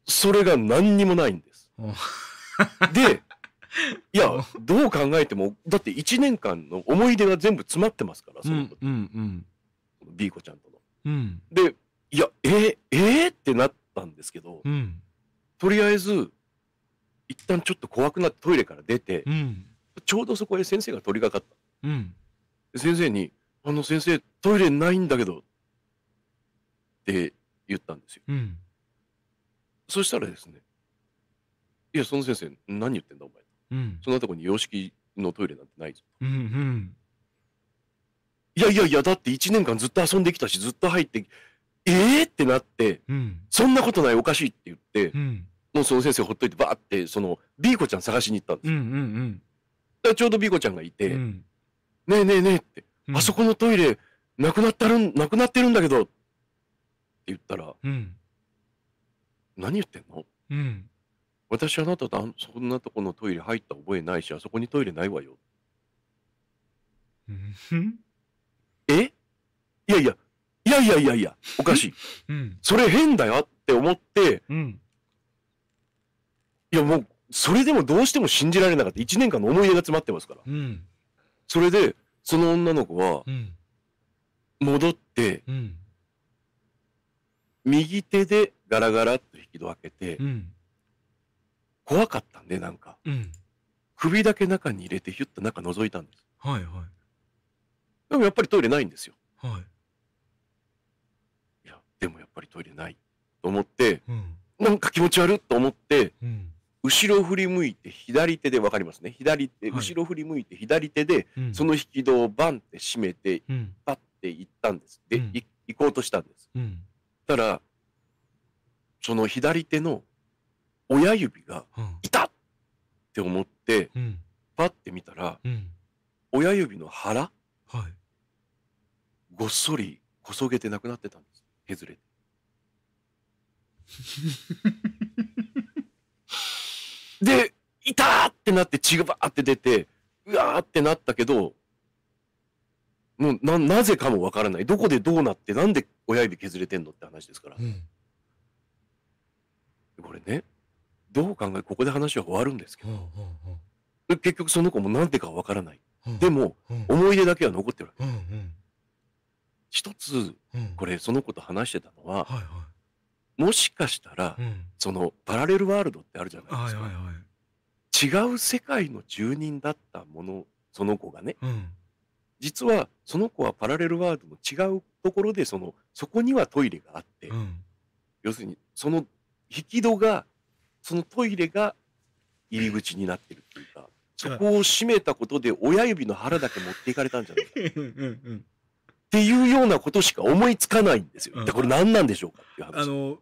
それが何にもないんです。で いやどう考えてもだって1年間の思い出が全部詰まってますからそのうんうんうん、B 子ちゃんとうん、で、いや、えー、えー、ってなったんですけど、うん、とりあえず、一旦ちょっと怖くなってトイレから出て、うん、ちょうどそこへ先生が取り掛かった。うん、先生に、あの先生、トイレないんだけど、って言ったんですよ。うん、そしたらですね、いや、その先生、何言ってんだ、お前。うん、そんなとこに洋式のトイレなんてないぞ。うんうんいやいやいや、だって1年間ずっと遊んできたし、ずっと入って、ええー、ってなって、うん、そんなことないおかしいって言って、うん、もうその先生ほっといてバーって、その、B 子ちゃん探しに行ったんですよ。うんうんうん、ちょうど B 子ちゃんがいて、うん、ねえねえねえって、あそこのトイレ、なくなったるん、なくなってるんだけど、って言ったら、何言ってんの、私あなたとそんなとこのトイレ入った覚えないし、あそこにトイレないわよ。いやいや、いやいやいやいや、おかしい。うん、それ変だよって思って、うん、いやもう、それでもどうしても信じられなかった。1年間の思い出が詰まってますから。うん、それで、その女の子は、戻って、右手でガラガラっと引き戸開けて、怖かったんで、なんか。首だけ中に入れて、ヒュッと中覗いたんです。はいはい。でもやっぱりトイレないんですよ。はい。でもやっぱりトイレないと思って、うん、なんか気持ち悪いと思って、うん、後ろ振り向いて左手で分かりますね左手、はい、後ろ振り向いて左手で、うん、その引き戸をバンって閉めて、うん、パッて行ったんですで、行こうとしたんです、たらその左手の親指が「いた!」って思って、パッて見たら、親指の腹、はい、ごっそりこそげてなくなってたんです。削れ で「いた!」ってなって血がバーって出てうわーってなったけどもうななぜかもわからないどこでどうなってなんで親指削れてんのって話ですから、うん、これねどう考えここで話は終わるんですけど、うんうんうん、結局その子もなんでかわからない、うん、でも、うん、思い出だけは残ってるわけ、うんうん一つ、これその子と話してたのは、はいはい、もしかしたら、そのパラレルワールドってあるじゃないですか。はいはいはい、違う世界の住人だったもの、その子がね、実はその子はパラレルワールドの違うところでそのそこにはトイレがあって、うん、要するにその引き戸がそのトイレが入り口になってるっていうか、そこを閉めたことで親指の腹だけ持っていかれたんじゃないかうん、っていうようなことしか思いつかないんですよ。うん、これ何なんでしょうかっていう話。あの、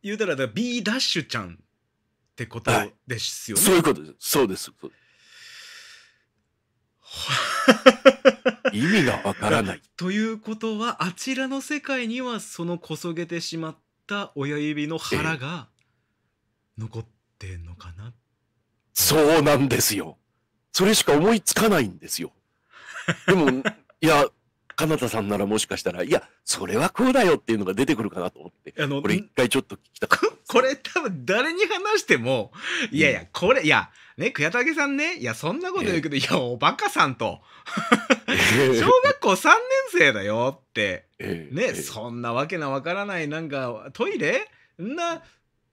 言うたら、B ダッシュちゃんってことですよね、はい、そういうことです。そうです。で す意味がわからない。ということは、あちらの世界にはそのこそげてしまった親指の腹が残ってんのかな、ええ、そうなんですよ。それしか思いつかないんですよ。でも、いや、カナダさんならもしかしたら、いや、それはこうだよっていうのが出てくるかなと思って、あのこれ一回ちょっと聞きたかった。これ多分誰に話しても、いやいや、これ、いや、ね、た武さんね、いや、そんなこと言うけど、えー、いや、おバカさんと、小学校3年生だよって、えー、ね、えー、そんなわけなわからない、なんか、トイレな、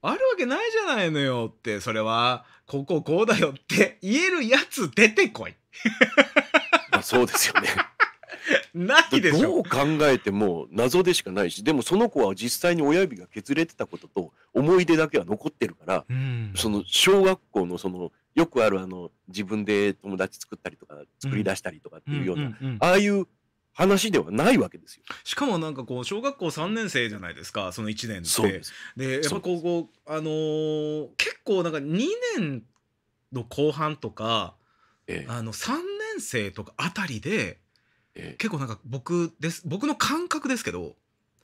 あるわけないじゃないのよって、それは、こここうだよって言えるやつ出てこい。まあそうですよね。ないでしょどう考えても謎でしかないしでもその子は実際に親指が削れてたことと思い出だけは残ってるから、うん、その小学校のそのよくあるあの自分で友達作ったりとか作り出したりとかっていうような、ああいう話ではないわけですよ。しかもなんかこう小学校3年生じゃないですかその1年って。でやっぱこうこう、あのー、結構なんか2年の後半とか、ええ、あの3年生とかあたりで結構なんか僕です僕の感覚ですけど、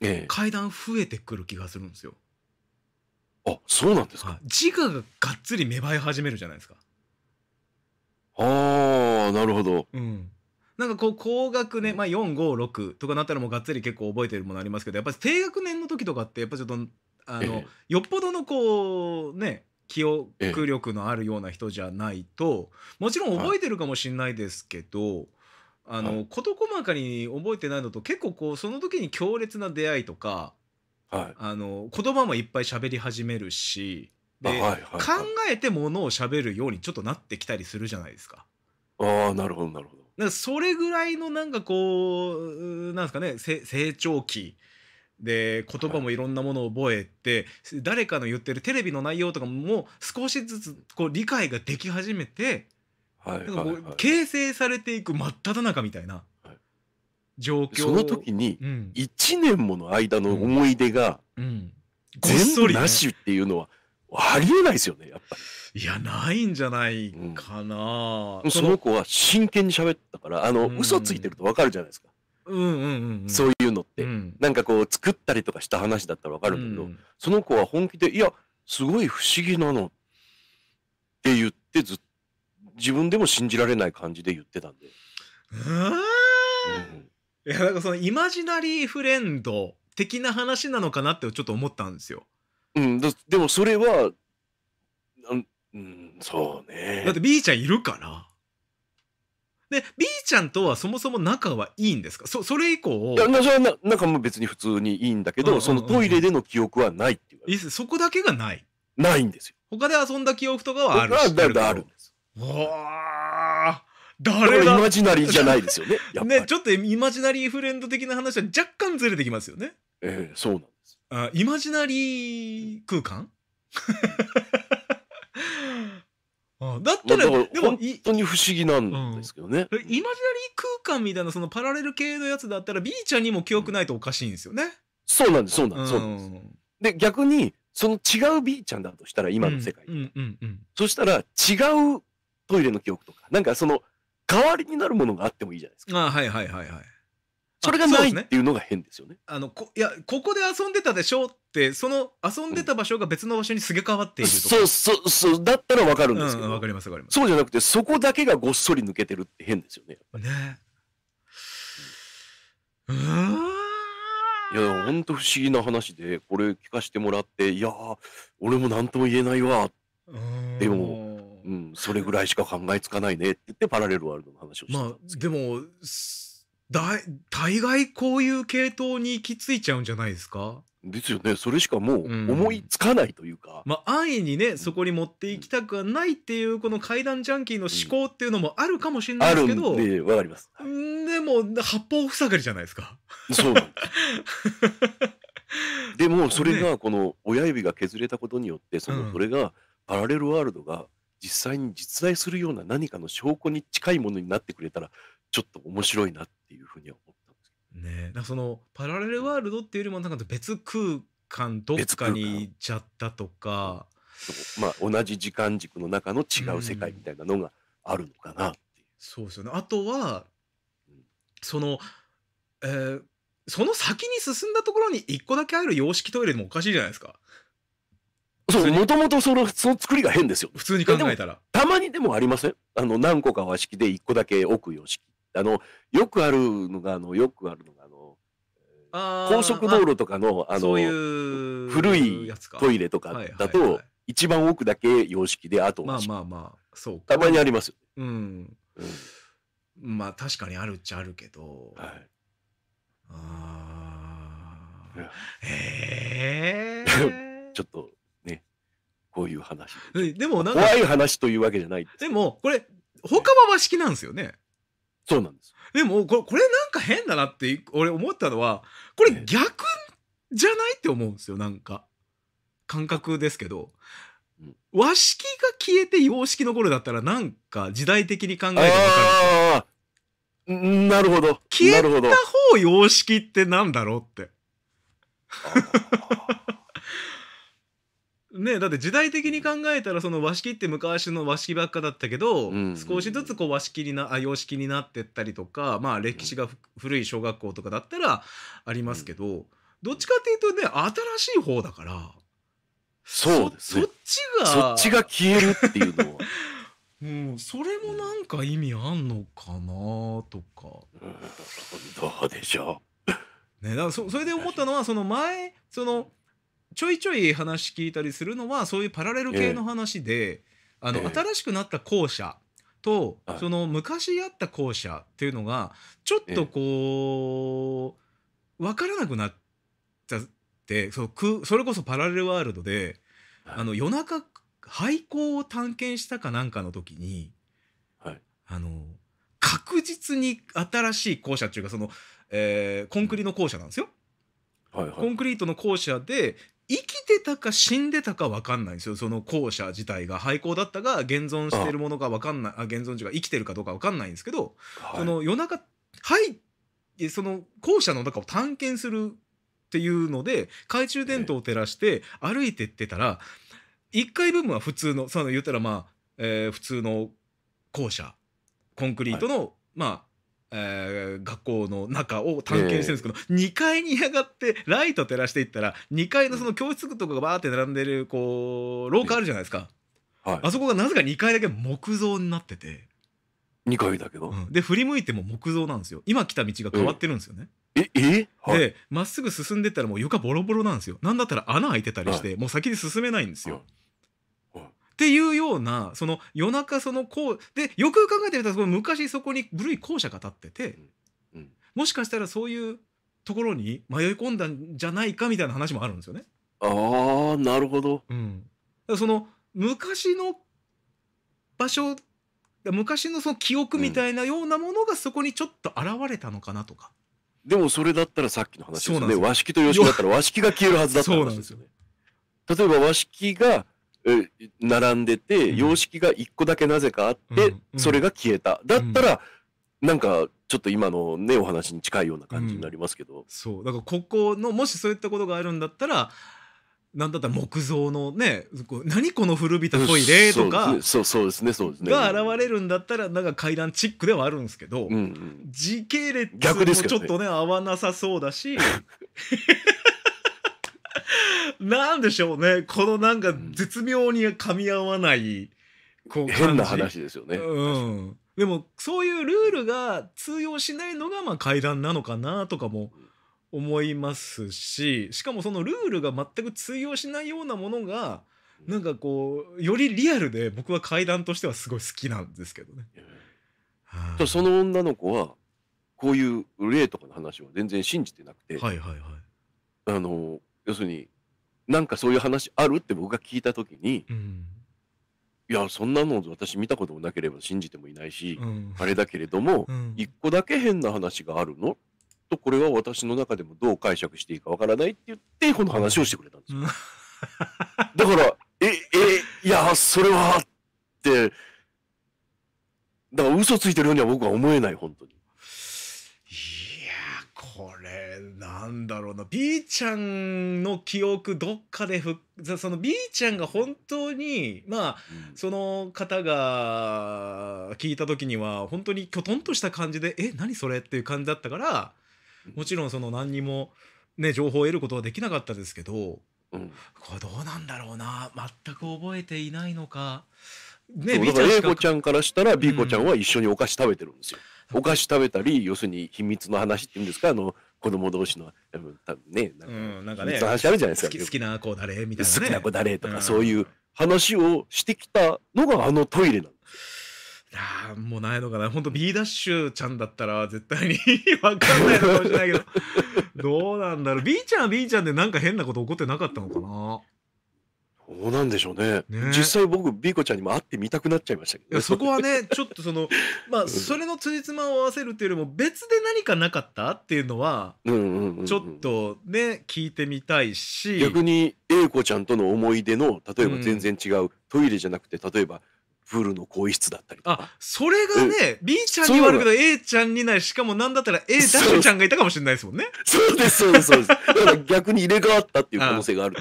ええ、階段増えてくる気がするんですよ。あそうなんですか自我ががっつり芽生え始めるじゃないですか。ああなるほど。うんなんかこう高学年、まあ、456とかなったらもうがっつり結構覚えてるものありますけどやっぱり低学年の時とかってやっぱちょっとあの、よっぽどのこうね記憶力のあるような人じゃないともちろん覚えてるかもしれないですけど、あの、はい、事細かに覚えてないのと結構こうその時に強烈な出会いとか、はい、あの言葉もいっぱい喋り始めるしで、はいはいはい、考えてものを喋るようにちょっとなってきたりするじゃないですか。ああなるほどなるほど。なんかそれぐらいのなんかこうなんですかね成長期で言葉もいろんなものを覚えて、はい、誰かの言ってるテレビの内容とかも少しずつこう理解ができ始めてはいはいはい形成されていく真っ只中みたいな状況その時に1年もの間の思い出が全部なしっていうのはありえないですよねやっぱり。いやないんじゃないかな、うん、その子は真剣に喋ったからあの、うん、嘘ついてるとわかるじゃないですか。うんうんうんうん、そういうのって、うん、なんかこう作ったりとかした話だったらわかるけど、うん、その子は本気で「いやすごい不思議なの」って言ってずっと。自分でも信じられない感じで言ってたんで。うん、いやなんかそのイマジナリーフレンド的な話なのかなってちょっと思ったんですよ。うん、だでもそれはうん、そうね。だって B ちゃんいるから。で B ちゃんとはそもそも仲はいいんですかそそれ以降いやなな仲も別に普通にいいんだけど、そのトイレでの記憶はないっていうそこだけがないないんですよ他で遊んだ記憶とかはあるあるあるわ誰だイマジナリーじゃないですよね。ね、ちょっとイマジナリーフレンド的な話は若干ずれてきますよね。ええー、そうなんです。あ、イマジナリー空間 あだったら、まあ、らでも本当に不思議なんですけどね、うん、イマジナリー空間みたいなそのパラレル系のやつだったら B ちゃんにも記憶ないとおかしいんですよね。そうなんですそうなんです、うんでで逆にその違う B ちゃんだとしたら今の世界、うんうんうんうん、そしたら違うトイレの記憶とか、なんかその、代わりになるものがあってもいいじゃないですか。あはいはいはいはい。それがないっていうのが変ですよね。ねあのこいやここで遊んでたでしょってその遊んでた場所が別の場所にすげ変わっているとか、うん、そうそうそうだったらわかるんですけど、わ、うん、かりますわかります。そうじゃなくてそこだけがごっそり抜けてるって変ですよね。ね。うん。いやほんと不思議な話でこれ聞かしてもらっていや俺も何とも言えないわ。でも。うん、それぐらいしか考えつかないねって言ってパラレルワールドの話をしてまあでもだ大概こういう系統に行き着いちゃうんじゃないですかですよねそれしかもう思いつかないというか、うん、まあ安易にねそこに持っていきたくはないっていうこの怪談ジャンキーの思考っていうのもあるかもしれないですけど、うん、でわかりますでも八方塞がりじゃないですかそう でもそれがこの親指が削れたことによってそのそれがパラレルワールドが実際に実在するような何かの証拠に近いものになってくれたら、ちょっと面白いなっていうふうには思ったんですけど。ねその、パラレルワールドっていうよりも、なんか別空間どっかに行っちゃったとか。まあ、同じ時間軸の中の違う世界みたいなのがあるのかなっていう。うん、そうですよね。あとは、その、えー、その先に進んだところに一個だけある洋式トイレでもおかしいじゃないですか。そう、もともとその、その作りが変ですよ。普通に考えたら。たまにでもありませんあの、何個か和式で1個だけ奥洋式。あの、よくあるのが、あの、よくあるのが、あの、あ高速道路とかの、あの、そういう古いトイレとかだと、一番奥だけ洋式で、あとまあまあまあ、そうたまにあります。うん。うん、まあ、確かにあるっちゃあるけど。はい。ああ。ええー ちょっと。こういう話。でもなんか怖い話というわけじゃないで。でも、これ、他は和式なんですよね。そうなんです。でもこれ、これなんか変だなって、俺思ったのは、これ逆じゃないって思うんですよ、なんか。感覚ですけど。和式が消えて洋式の頃だったらなんか時代的に考えてわかるなるほど消えた方洋式ってなんだろうってねだって時代的に考えたらその和式って昔の和式ばっかだったけど、うんうん、少しずつこう和式になあ洋式になってったりとかまあ歴史が古い小学校とかだったらありますけど、うん、どっちかっていうとね新しい方だからそうですねそっちがそっちが消えるっていうのは。うん、それもなんか意味あんのかなとか、うん、どうでしょうね、だからそそれで思ったのはその前そのちょいちょい話聞いたりするのはそういうパラレル系の話で、あの新しくなった校舎と、その昔あった校舎っていうのがちょっとこう、分からなくなっちゃってそくそれこそパラレルワールドで、あの夜中廃校を探検したかなんかの時に、あの確実に新しい校舎っていうかその、えー、コンクリの校舎なんですよ。はいはい、コンクリートの校舎で生きてたか死んでたか分かんないんですよその校舎自体が廃校だったが現存してるものか分かんないあ現存中が生きてるかどうか分かんないんですけど、はい、その夜中はいその校舎の中を探検するっていうので懐中電灯を照らして歩いてってたら、え1階部分は普通のその言ったらまあ、えー、普通の校舎コンクリートの、はい、まあえー、学校の中を探検してるんですけど、えー、2階に上がってライト照らしていったら2階のその教室とかがバーって並んでるこう廊下あるじゃないですか、はい、あそこがなぜか2階だけ木造になってて2階だけど、うん、で振り向いても木造なんですよ今来た道が変わってるんですよね、ええはい、でまっすぐ進んでったらもう床ボロボロなんですよなんだったら穴開いてたりして、はい、もう先に進めないんですよ、っていうようなその夜中そのこうでよく考えてみたら昔そこに古い校舎が建ってて、うんうん、もしかしたらそういうところに迷い込んだんじゃないかみたいな話もあるんですよね。ああなるほど。うん、その昔の場所昔のその記憶みたいなようなものがそこにちょっと現れたのかなとか。でもそれだったらさっきの話ですね。和式と洋式だったら和式が消えるはずだったんですよね。例えば和式が並んでて、様式が1個だけなぜかあって、それが消えた。だったら、なんかちょっと今のねお話に近いような感じになりますけど、うん、そうだからここのもしそういったことがあるんだったら何だったら木造のね何この古びたトイレとか、そうそうですねそうですねが現れるんだったらなんか階段チックではあるんですけど、うんうん、時系列もちょっとね合わなさそうだし なんでしょうね。このなんか絶妙に噛み合わない、こう変な話ですよね。うん。でも、そういうルールが通用しないのが、まあ階段なのかなとかも思いますし、しかもそのルールが全く通用しないようなものが、なんかこう、よりリアルで僕は階段としてはすごい好きなんですけどね。はあ、その女の子は、こういういとかの話を全然信じてなくて、はいはいはい。あの、要するに、なんかそういう話あるって僕が聞いた時に、うん、いや、そんなの私見たこともなければ信じてもいないし、うん、あれだけれども、一、個だけ変な話があるのと、これは私の中でもどう解釈していいかわからないって言って、この話をしてくれたんですよ。だから、え、え、いや、それは、って、だから嘘ついてるようには僕は思えない、本当に。なんだろうな B ちゃんの記憶どっかでふその B ちゃんが本当にまあ、うん、その方が聞いた時には本当にきょとんとした感じで「え何それ?」っていう感じだったからもちろんその何にも、ね、情報を得ることはできなかったですけど、うん、これどうなんだろうな全く覚えていないのか。ね、だから A 子ちゃんからしたら B 子ちゃんは一緒にお菓子食べてるんですよ。うん、お菓子食べたり要するに秘密の話っていうんですかあの子供同士の、多分ね、なんか、ね、話あるじゃないですか。好きな子誰みたいな、好きな子誰とか、そういう話をしてきたのがあのトイレなんですもうないのかな。本当と B ダッシュちゃんだったら絶対に わかんないのかもしれないけどどうなんだろう。B ちゃんは B ちゃんでなんか変なこと起こってなかったのかな。どうなんでしょうね、ね、実際僕ビーコちゃんにも会ってみたくなっちゃいましたけどそこはねちょっとその まあそれのつじつまを合わせるっていうよりも別で何かなかったっていうのはちょっとね聞いてみたいし逆に A 子ちゃんとの思い出の例えば全然違う、うん、トイレじゃなくて例えば「プールの更衣室だったりとかあそれがね、うん、B ちゃんに悪くない A ちゃんにないしかも何だったら A ダッシュちゃんがいたかもしれないですもんねそうですそうですそうですだから逆に入れ替わったっていう可能性がある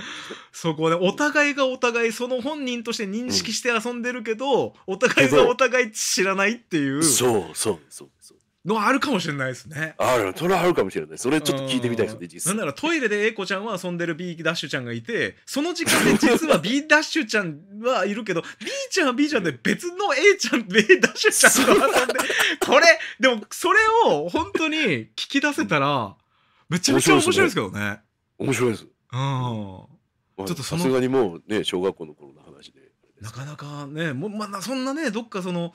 そこねお互いがお互いその本人として認識して遊んでるけど、うん、お互いがお互い知らないっていうそうそうそうそうのあるかもしれないですね。ある、それはあるかもしれない。それちょっと聞いてみたいですね、実なんならトイレで A 子ちゃんは遊んでる B ダッシュちゃんがいて、その時間で実は B ダッシュちゃんはいるけど、B ちゃんは B ちゃんで別の A ちゃん、A ダッシュちゃんと遊んで、これ、でもそれを本当に聞き出せたら、めちゃめちゃ面白いですけどね。面白いです。うん。ちょっとさすがにもうね、小学校の頃の話で。なかなかね、もまあ、そんなね、どっかその、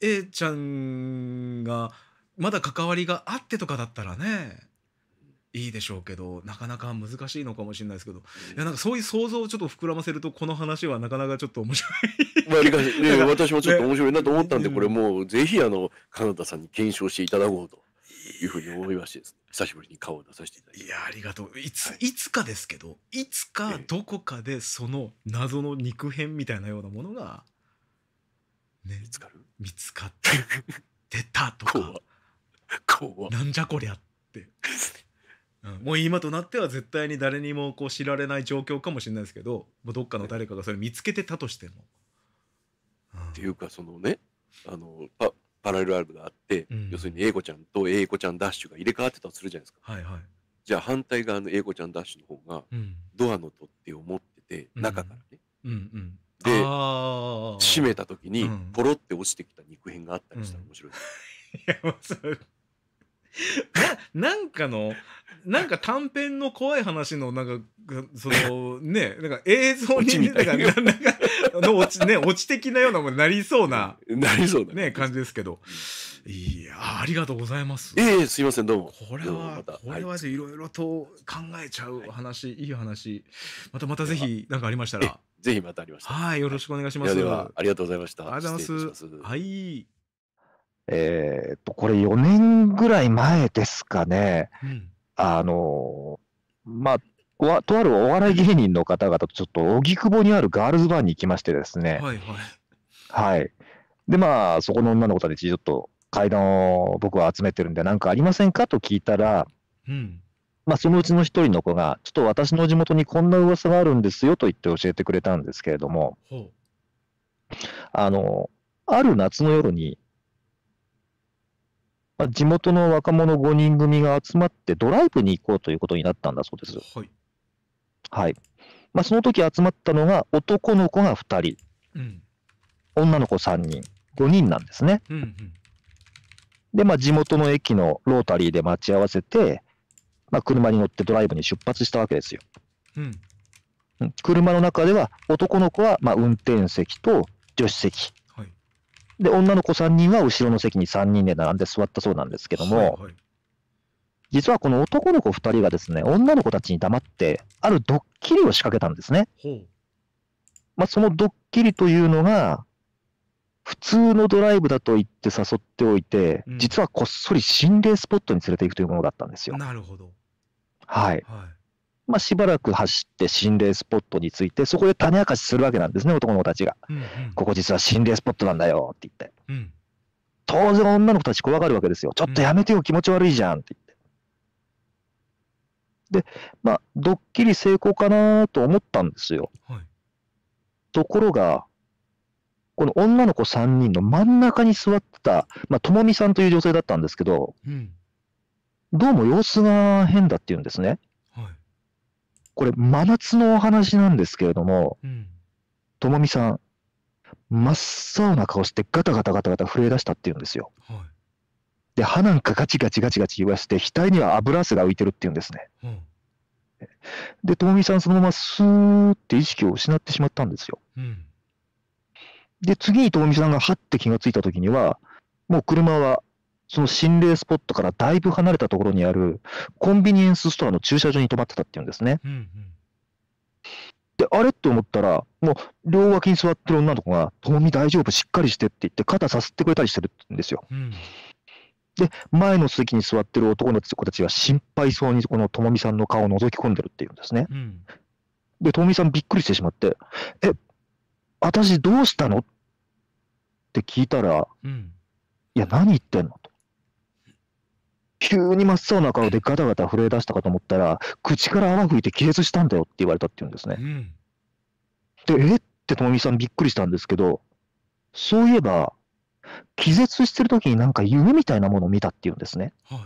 A ちゃんが、まだ関わりがあってとかだったらねいいでしょうけどなかなか難しいのかもしれないですけど、いやなんかそういう想像をちょっと膨らませるとこの話はなかなかちょっと面白い、まあ、私もちょっと面白いなと思ったんで、ね、これもうぜひあのカナダさんに検証していただこうというふうに思いまして久しぶりに顔を出させていただいやありがとういつい、いつかですけどいつかどこかでその謎の肉片みたいなようなものが、ね、見つかる見つかって出たとか。怖なんじゃこりゃって、うん、もう今となっては絶対に誰にもこう知られない状況かもしれないですけどどっかの誰かがそれ見つけてたとしても。うん、っていうかそのねあのパパラレルアルブがあって、うん、要するに英子ちゃんと英子ちゃんダッシュが入れ替わってたとするじゃないですか。はいはい、じゃあ反対側の英子ちゃんダッシュの方がドアの取っ手を持ってて中からね。うんうんで閉めた時にポロって落ちてきた肉片があったりしたら面白いうん いや、それ、な なんかのなんか短編の怖い話のなんかそのねなんか映像にね、ね、なんかの落ちね落ち的なようなものになりそうななりそうなね感じですけどいやありがとうございますえー、すいませんどうもこれは、これはいろいろと考えちゃう話、はい、いい話またまたぜひ何かありましたらぜひまたありましたはいよろしくお願いします、ではありがとうございましたありがとうございますはい。えっと、これ4年ぐらい前ですかね、うん、あの、まあ、とあるお笑い芸人の方々とちょっと荻窪にあるガールズバーに行きましてですね、はい、はいはい、で、まあ、そこの女の子たちちょっと階段を僕は集めてるんで、何かありませんかと聞いたら、うん、まあ、そのうちの一人の子が、ちょっと私の地元にこんな噂があるんですよと言って教えてくれたんですけれども、あの、ある夏の夜に、まあ、地元の若者5人組が集まってドライブに行こうということになったんだそうです。はい。はい。まあ、その時集まったのが男の子が2人、うん、女の子3人、5人なんですね。うんうん、で、まあ、地元の駅のロータリーで待ち合わせて、まあ、車に乗ってドライブに出発したわけですよ。うん、車の中では男の子はまあ運転席と助手席、で、女の子3人は後ろの席に3人で並んで座ったそうなんですけども、はいはい、実はこの男の子2人がですね、女の子たちに黙って、あるドッキリを仕掛けたんですね。まあ、そのドッキリというのが、普通のドライブだと言って誘っておいて、うん、実はこっそり心霊スポットに連れていくというものだったんですよ。なるほど。はい。はいまあ、しばらく走って心霊スポットについて、そこで種明かしするわけなんですね、男の子たちが。うんうん、ここ実は心霊スポットなんだよって言って。うん、当然女の子たち怖がるわけですよ。ちょっとやめてよ、気持ち悪いじゃんって言って。で、まあ、ドッキリ成功かなと思ったんですよ。はい、ところが、この女の子3人の真ん中に座ってた、まあ、ともみさんという女性だったんですけど、うん、どうも様子が変だっていうんですね。これ、真夏のお話なんですけれども、ともみさん、真っ青な顔してガタガタガタガタ震え出したって言うんですよ。はい、で、歯なんかガチガチガチガチ言わして、額には油汗が浮いてるって言うんですね。うん、で、ともみさんそのままスーって意識を失ってしまったんですよ。うん、で、次にともみさんがはって気がついたときには、もう車はその心霊スポットからだいぶ離れたところにあるコンビニエンスストアの駐車場に泊まってたっていうんですね。うんうんで、あれって思ったら、もう両脇に座ってる女の子が、ともみ大丈夫、しっかりしてって言って、肩さすってくれたりしてるんですよ。うん、で、前の席に座ってる男の子たちが心配そうに、このともみさんの顔を覗き込んでるっていうんですね。うん、で、ともみさんびっくりしてしまって、え、私どうしたのって聞いたら、うん、いや、何言ってんの急に真っ青な顔でガタガタ震え出したかと思ったら、口から泡吹いて気絶したんだよって言われたっていうんですね。うん、で、えってともみさんびっくりしたんですけど、そういえば、気絶してる時になんか夢みたいなものを見たっていうんですね。はい、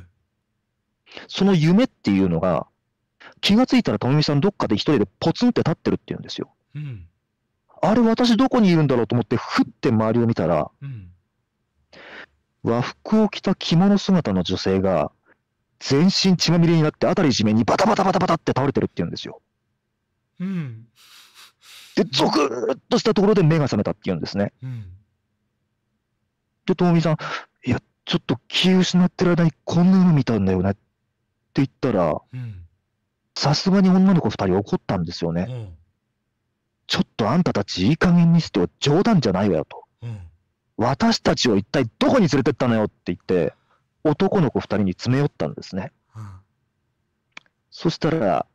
その夢っていうのが、気がついたらともみさんどっかで一人でポツンって立ってるっていうんですよ。うん、あれ私どこにいるんだろうと思ってふって周りを見たら、うん和服を着た着物姿の女性が、全身血まみれになって辺り一面にバタバタバタバタって倒れてるって言うんですよ。うん。で、ゾクッとしたところで目が覚めたって言うんですね。うん。で、ともみさん、いや、ちょっと気失ってる間にこんなの見たんだよねって言ったら、さすがに女の子2人怒ったんですよね。うん、ちょっとあんたたちいい加減にしては冗談じゃないわよと。うん私たちを一体どこに連れてったのよって言って、男の子2人に詰め寄ったんですね。うん、そしたら、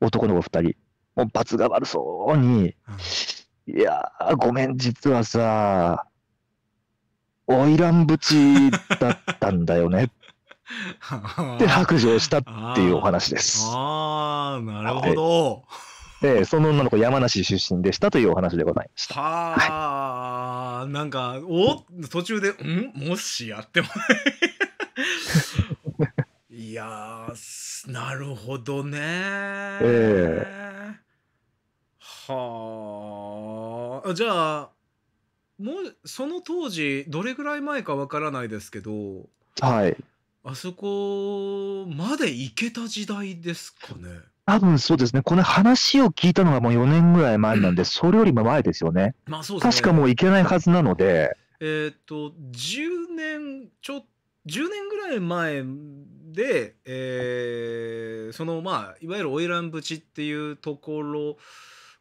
男の子2人、もう罰が悪そうに、うん、いやー、ごめん、実はさ、花魁ち。だったんだよね。で、白状したっていうお話です。ああ、なるほど。えー、その女の子、山梨出身でしたというお話でございました。はあ、はい、なんか、お途中で、んもしやっても いやなるほどね。えー、はあ、じゃあ、もうその当時どれぐらい前かわからないですけど、はい、あそこまで行けた時代ですかね。多分そうですね。この話を聞いたのがもう4年ぐらい前なんで、それよりも前ですよね。まあそうですね。確かもういけないはずなので。えー、っと、10年ちょ、10年ぐらい前で、えー、そのまあ、いわゆる花魁淵っていうところ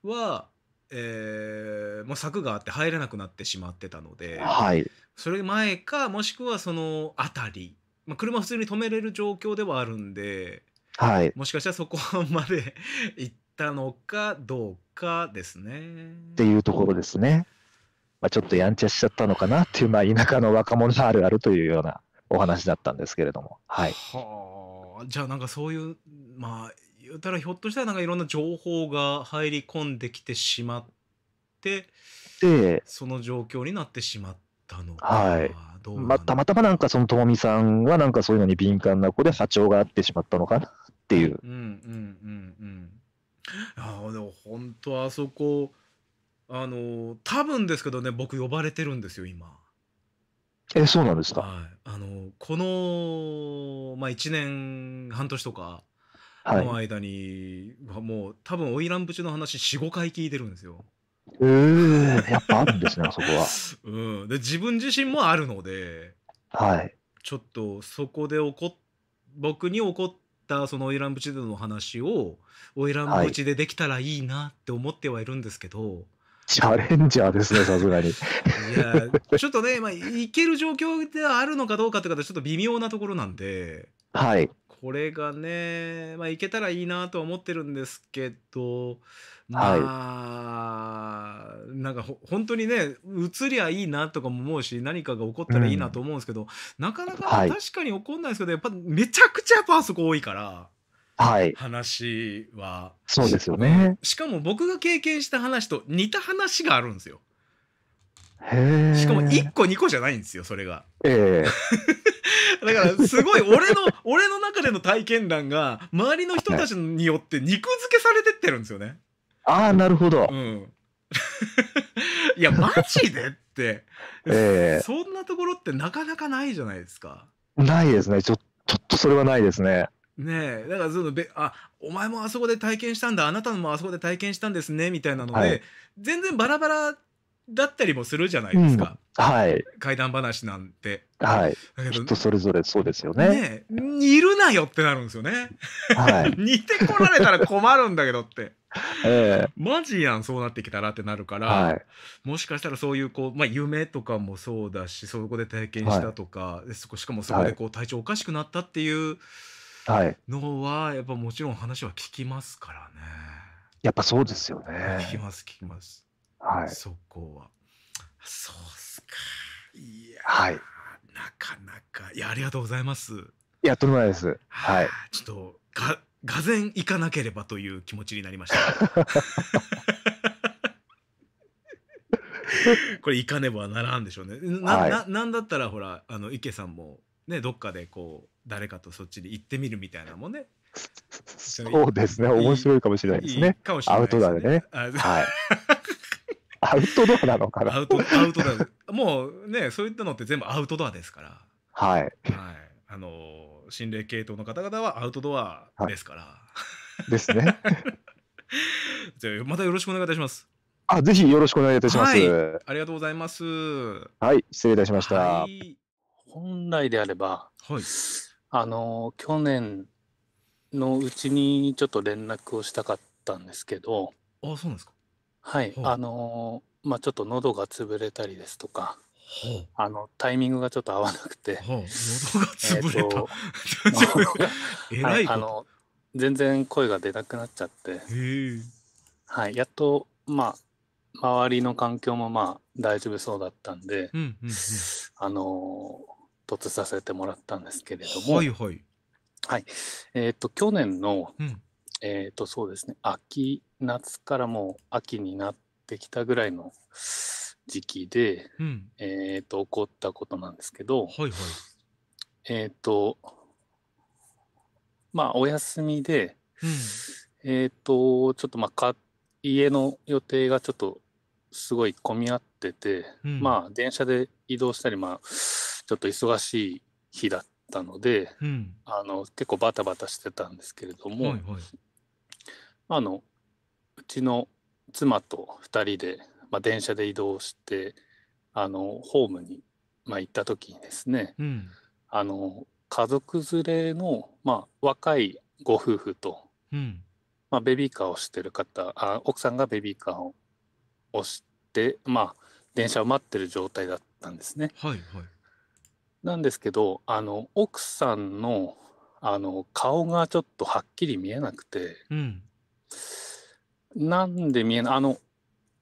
は、えー、もう柵があって入れなくなってしまってたので、はい、それ前かもしくはその辺り、まあ、車普通に止めれる状況ではあるんではい、もしかしたらそこまで行ったのかどうかですね。っていうところですね。まあ、ちょっとやんちゃしちゃったのかなっていう、まあ、田舎の若者あるあるというようなお話だったんですけれども。はい、はあじゃあなんかそういう、まあ、言ったらひょっとしたらなんかいろんな情報が入り込んできてしまって、でその状況になってしまったのか。はいまあ、たまたまなんかそのともみさんはなんかそういうのに敏感な子で波長が合ってしまったのかなっていう。うんうんうんうん。あでも本当あそこあの多分ですけどね僕呼ばれてるんですよ今。えそうなんですか。はい、あのこのまあ一年半年とかの間に、はい、もう多分オイランプの話四五回聞いてるんですよ。えー、やっぱあるんですね、あそこは。うん、で自分自身もあるので、はい、ちょっとそこで起こ僕に起こっったその花魁淵での話を花魁淵でできたらいいなって思ってはいるんですけど、はい、チャレンジャーですねさすがにいやちょっとね、まあ、いける状況であるのかどうかってか、ちょっと微妙なところなんではいこれがね、まあ、いけたらいいなとは思ってるんですけど、まあ、はい、なんか本当にね映りゃいいなとかも思うし何かが起こったらいいなと思うんですけど、うん、なかなか、確かに起こんないですけどやっぱめちゃくちゃパーソコン多いから。はい、話はそうですよねしかも僕が経験した話と似た話があるんですよ。へえしかも1個2個じゃないんですよそれが。えー、だからすごい俺の俺の中での体験談が周りの人たちによって肉付けされてってるんですよね。ああ、なるほど。うん。いや、マジでって、えー、そんなところってなかなかないじゃないですか。ないですね。ちょちょっとそれはないですね。ねえ、だからそのべ、あ、お前もあそこで体験したんだ、あなたもあそこで体験したんですね、みたいなので、はい、全然バラバラだったりもするじゃないですか。うん、はい。怪談話なんて。はい。だけどとそれぞれそうですよね。ねえ、いるなよってなるんですよね。はい。似てこられたら困るんだけどって。ええ、マジやんそうなってきたらってなるから、はい、もしかしたらそういうこう、まあ、夢とかもそうだしそこで体験したとか、はい、しかもそこでこう体調おかしくなったっていうのは、やっぱもちろん話は聞きますからね。やっぱそうですよね。聞きます聞きます。はい、そこは。そうっすか。いや、はい、なかなか。いやありがとうございます。いやとんでもないです。はい。ちょっとががぜん行かなければという気持ちになりました これ行かねばならんでしょうねなはいな、なんだったらほらあの池さんもねどっかでこう誰かとそっちで行ってみるみたいなもんね そうですね面白いかもしれないですねアウトドアでねはい アウトドアなのかなアウトドアもうねそういったのって全部アウトドアですからはい、はいあの心霊系統の方々はアウトドアですから。はい、ですね。じゃまたよろしくお願いいたします。あ、ぜひよろしくお願いいたします。はい、ありがとうございます。はい、失礼いたしました。はい、本来であれば、はい、あの去年のうちにちょっと連絡をしたかったんですけど、あ、そうなんですか。はい、あのまあちょっと喉が潰れたりですとか、あのタイミングがちょっと合わなくて、喉が潰れた、え い、あの全然声が出なくなっちゃって、はい、やっとまあ周りの環境もまあ大丈夫そうだったんで、あの突させてもらったんですけれども、はい、はいはい、えっ、ー、と去年の、うん、えっ、とそうですね秋夏からもう秋になってきたぐらいの。時期で、うん、えっ、ー、と、起こったことなんですけど、はいはい、えっ、ー、と、まあ、お休みで、うん、えっ、ー、と、ちょっとまあか、家の予定がちょっとすごい混み合ってて、うん、まあ、電車で移動したり、まあ、ちょっと忙しい日だったので、うん、あの、結構バタバタしてたんですけれども、はいはい、あの、うちの妻と二人でまあ、電車で移動してあのホームに、まあ、行った時にですね、うん、あの家族連れの、まあ、若いご夫婦と、うん、まあ、ベビーカーをしてる方あ奥さんがベビーカーを押して、まあ、電車を待ってる状態だったんですね。はいはい、なんですけどあの奥さんのあの顔がちょっとはっきり見えなくて、うん、なんで見えないあの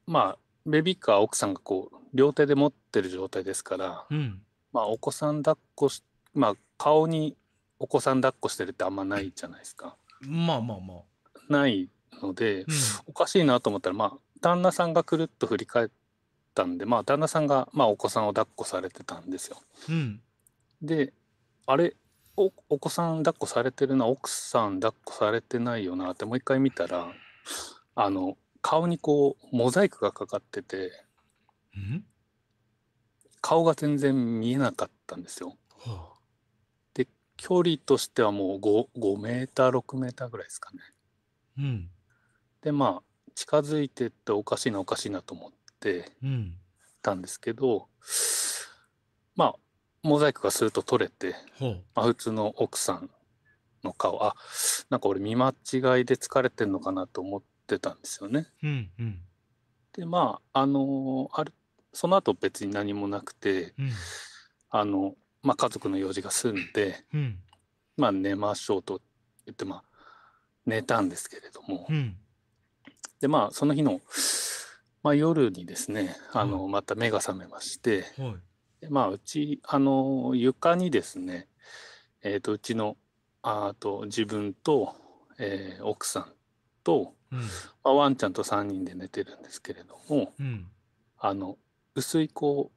まあベビーカー奥さんがこう両手で持ってる状態ですから、うん、まあお子さん抱っこしまあ顔にお子さん抱っこしてるってあんまないじゃないですか。まあまあまあ。ないので、うん、おかしいなと思ったらまあ旦那さんがくるっと振り返ったんでまあ旦那さんが、まあ、お子さんを抱っこされてたんですよ。うん、であれおお子さん抱っこされてるな奥さん抱っこされてないよなってもう一回見たらあの顔にこうモザイクがかかってて顔が全然見えなかったんですよ。はあ、で距離としてはもう 5, 5メーター6メーターぐらいですかね。うん、でまあ近づいてっておかしいなおかしいなと思ってたんですけど、うん、まあモザイクがすると取れて、まあ、普通の奥さんの顔あなんか俺見間違いで疲れてんのかなと思って。ってたんですよね。うんうん、でまああのあるその後別に何もなくて、うん、あのまあ、家族の用事が済んで、うん、まあ、寝ましょうと言って、まあ、寝たんですけれども、うん、でまあその日の、まあ、夜にですねあの、また目が覚めまして、でまあ、うちあの床にですね、えーと、とうちのあと自分と、えー、奥さんとうんまあ、ワンちゃんと3人で寝てるんですけれども、うん、あの薄いこ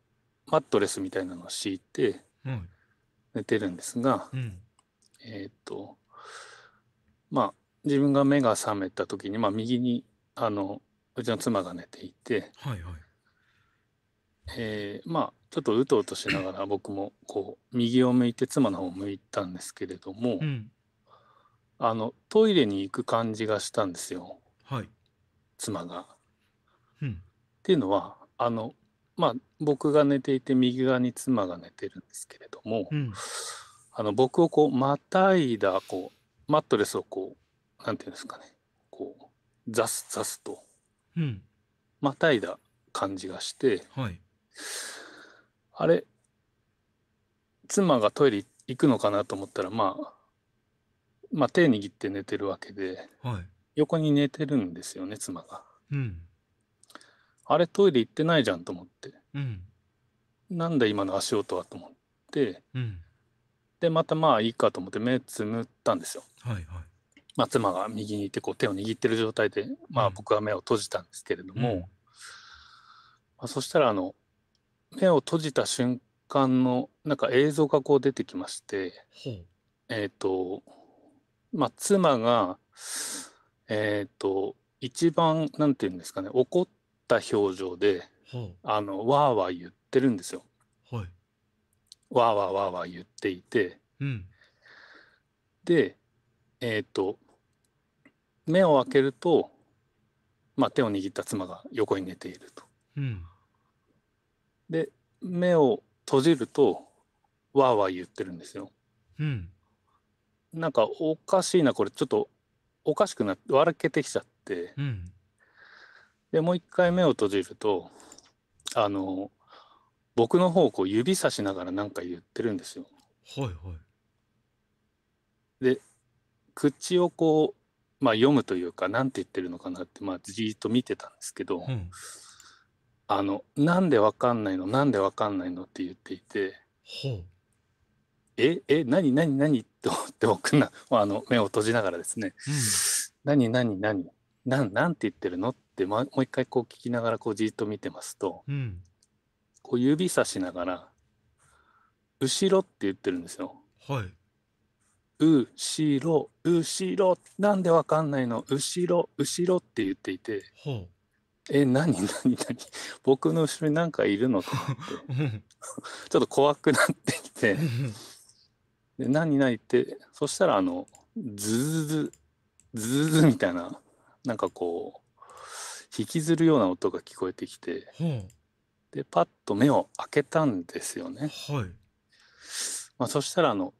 うマットレスみたいなのを敷いて寝てるんですが、うん、えっ、とまあ自分が目が覚めた時に、まあ、右にあのうちの妻が寝ていて、はいはいえー、まあちょっとうとうとしながら僕もこう右を向いて妻の方を向いたんですけれども、うん、あのトイレに行く感じがしたんですよ。はい。妻が。っうん。ていうのは、あの、まあ、僕が寝ていて、右側に妻が寝てるんですけれども、うん。あの、僕をこう、またいだ、こう、マットレスをこう、なんていうんですかね、こう、ザスザスと、うん。またいだ感じがして、はい。あれ、妻がトイレ行くのかなと思ったら、まあ、まあ、手握って寝てるわけで、はい。横に寝てるんですよね、妻が。うん。あれ、トイレ行ってないじゃんと思って。うん。なんだ今の足音はと思って、うん、で、またまあいいかと思って目つむったんですよ。はいはい。まあ、妻が右にいてこう手を握ってる状態で、まあ、僕は目を閉じたんですけれども、うん、まあ、そしたらあの目を閉じた瞬間のなんか映像がこう出てきまして、えっ、ー、と、まあ、妻がえっ、ー、と、一番、なんていうんですかね、怒った表情で、はあの、わーわー言ってるんですよ。はい。わーわーわーわー言っていて、うん。で、えっ、ー、と、目を開けると、まあ、手を握った妻が横に寝ていると。うん、で、目を閉じると、わーわー言ってるんですよ。うん、なんかおかしいな、これちょっとおかしくなって笑けてきちゃって、うん、でもう一回目を閉じるとあの僕の方をこう指さしながら何か言ってるんですよ。はいはい、で口をこう、まあ、読むというか何て言ってるのかなって、まあ、じーっと見てたんですけど、うん、あのなんでわかんないのなんでわかんないのって言っていて。ほうええ何何何と思って僕なあの目を閉じながらですね、う何何何何何て言ってるのって、もう一回こう聞きながらこうじっと見てますと、うん、こう指さしながら「後ろ」って言ってるんですよ。はい、後ろ後ろなんでわかんないの後ろ後ろって言っていて、はあえ、何、何、何 僕の後ろに何かいるのと思って、ちょっと怖くなってきてで、何々って、そしたら、あの、ズズズ、ズズズみたいな、なんかこう、引きずるような音が聞こえてきて、で、パッと目を開けたんですよね。はい。まあ、そしたら、あの、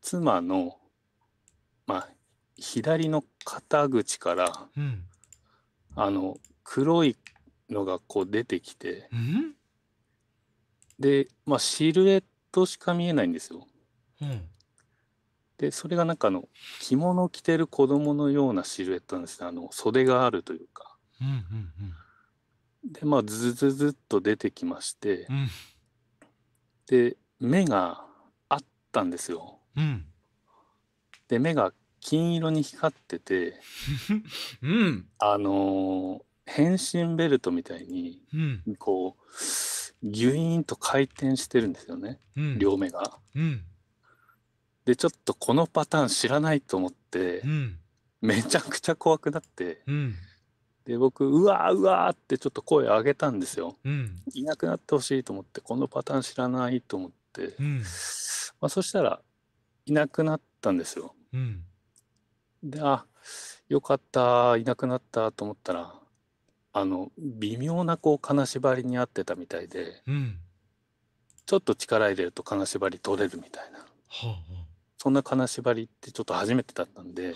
妻の、まあ、左の肩口から、うん、あの、黒いのがこう出てきて、うん、で、まあ、シルエットしか見えないんですよ。でそれがなんかあの着物着てる子供のようなシルエットなんですねあの袖があるというか。でまあずずずっと出てきまして、うん、で目があったんですよ。うん、で目が金色に光ってて、うん、あのー、変身ベルトみたいに、こうギュイーンと回転してるんですよね、両目が。うんでちょっとこのパターン知らないと思って、うん、めちゃくちゃ怖くなって、うん、で僕うわーうわーってちょっと声上げたんですよ、うん、いなくなってほしいと思ってこのパターン知らないと思って、まあ、そしたらいなくなったんですよ。であよかったいなくなったと思ったらあの微妙なこう金縛りに合ってたみたいで、ちょっと力入れると金縛り取れるみたいな。はあはあそんな金縛りってちょっと初めてだったんで、はい、い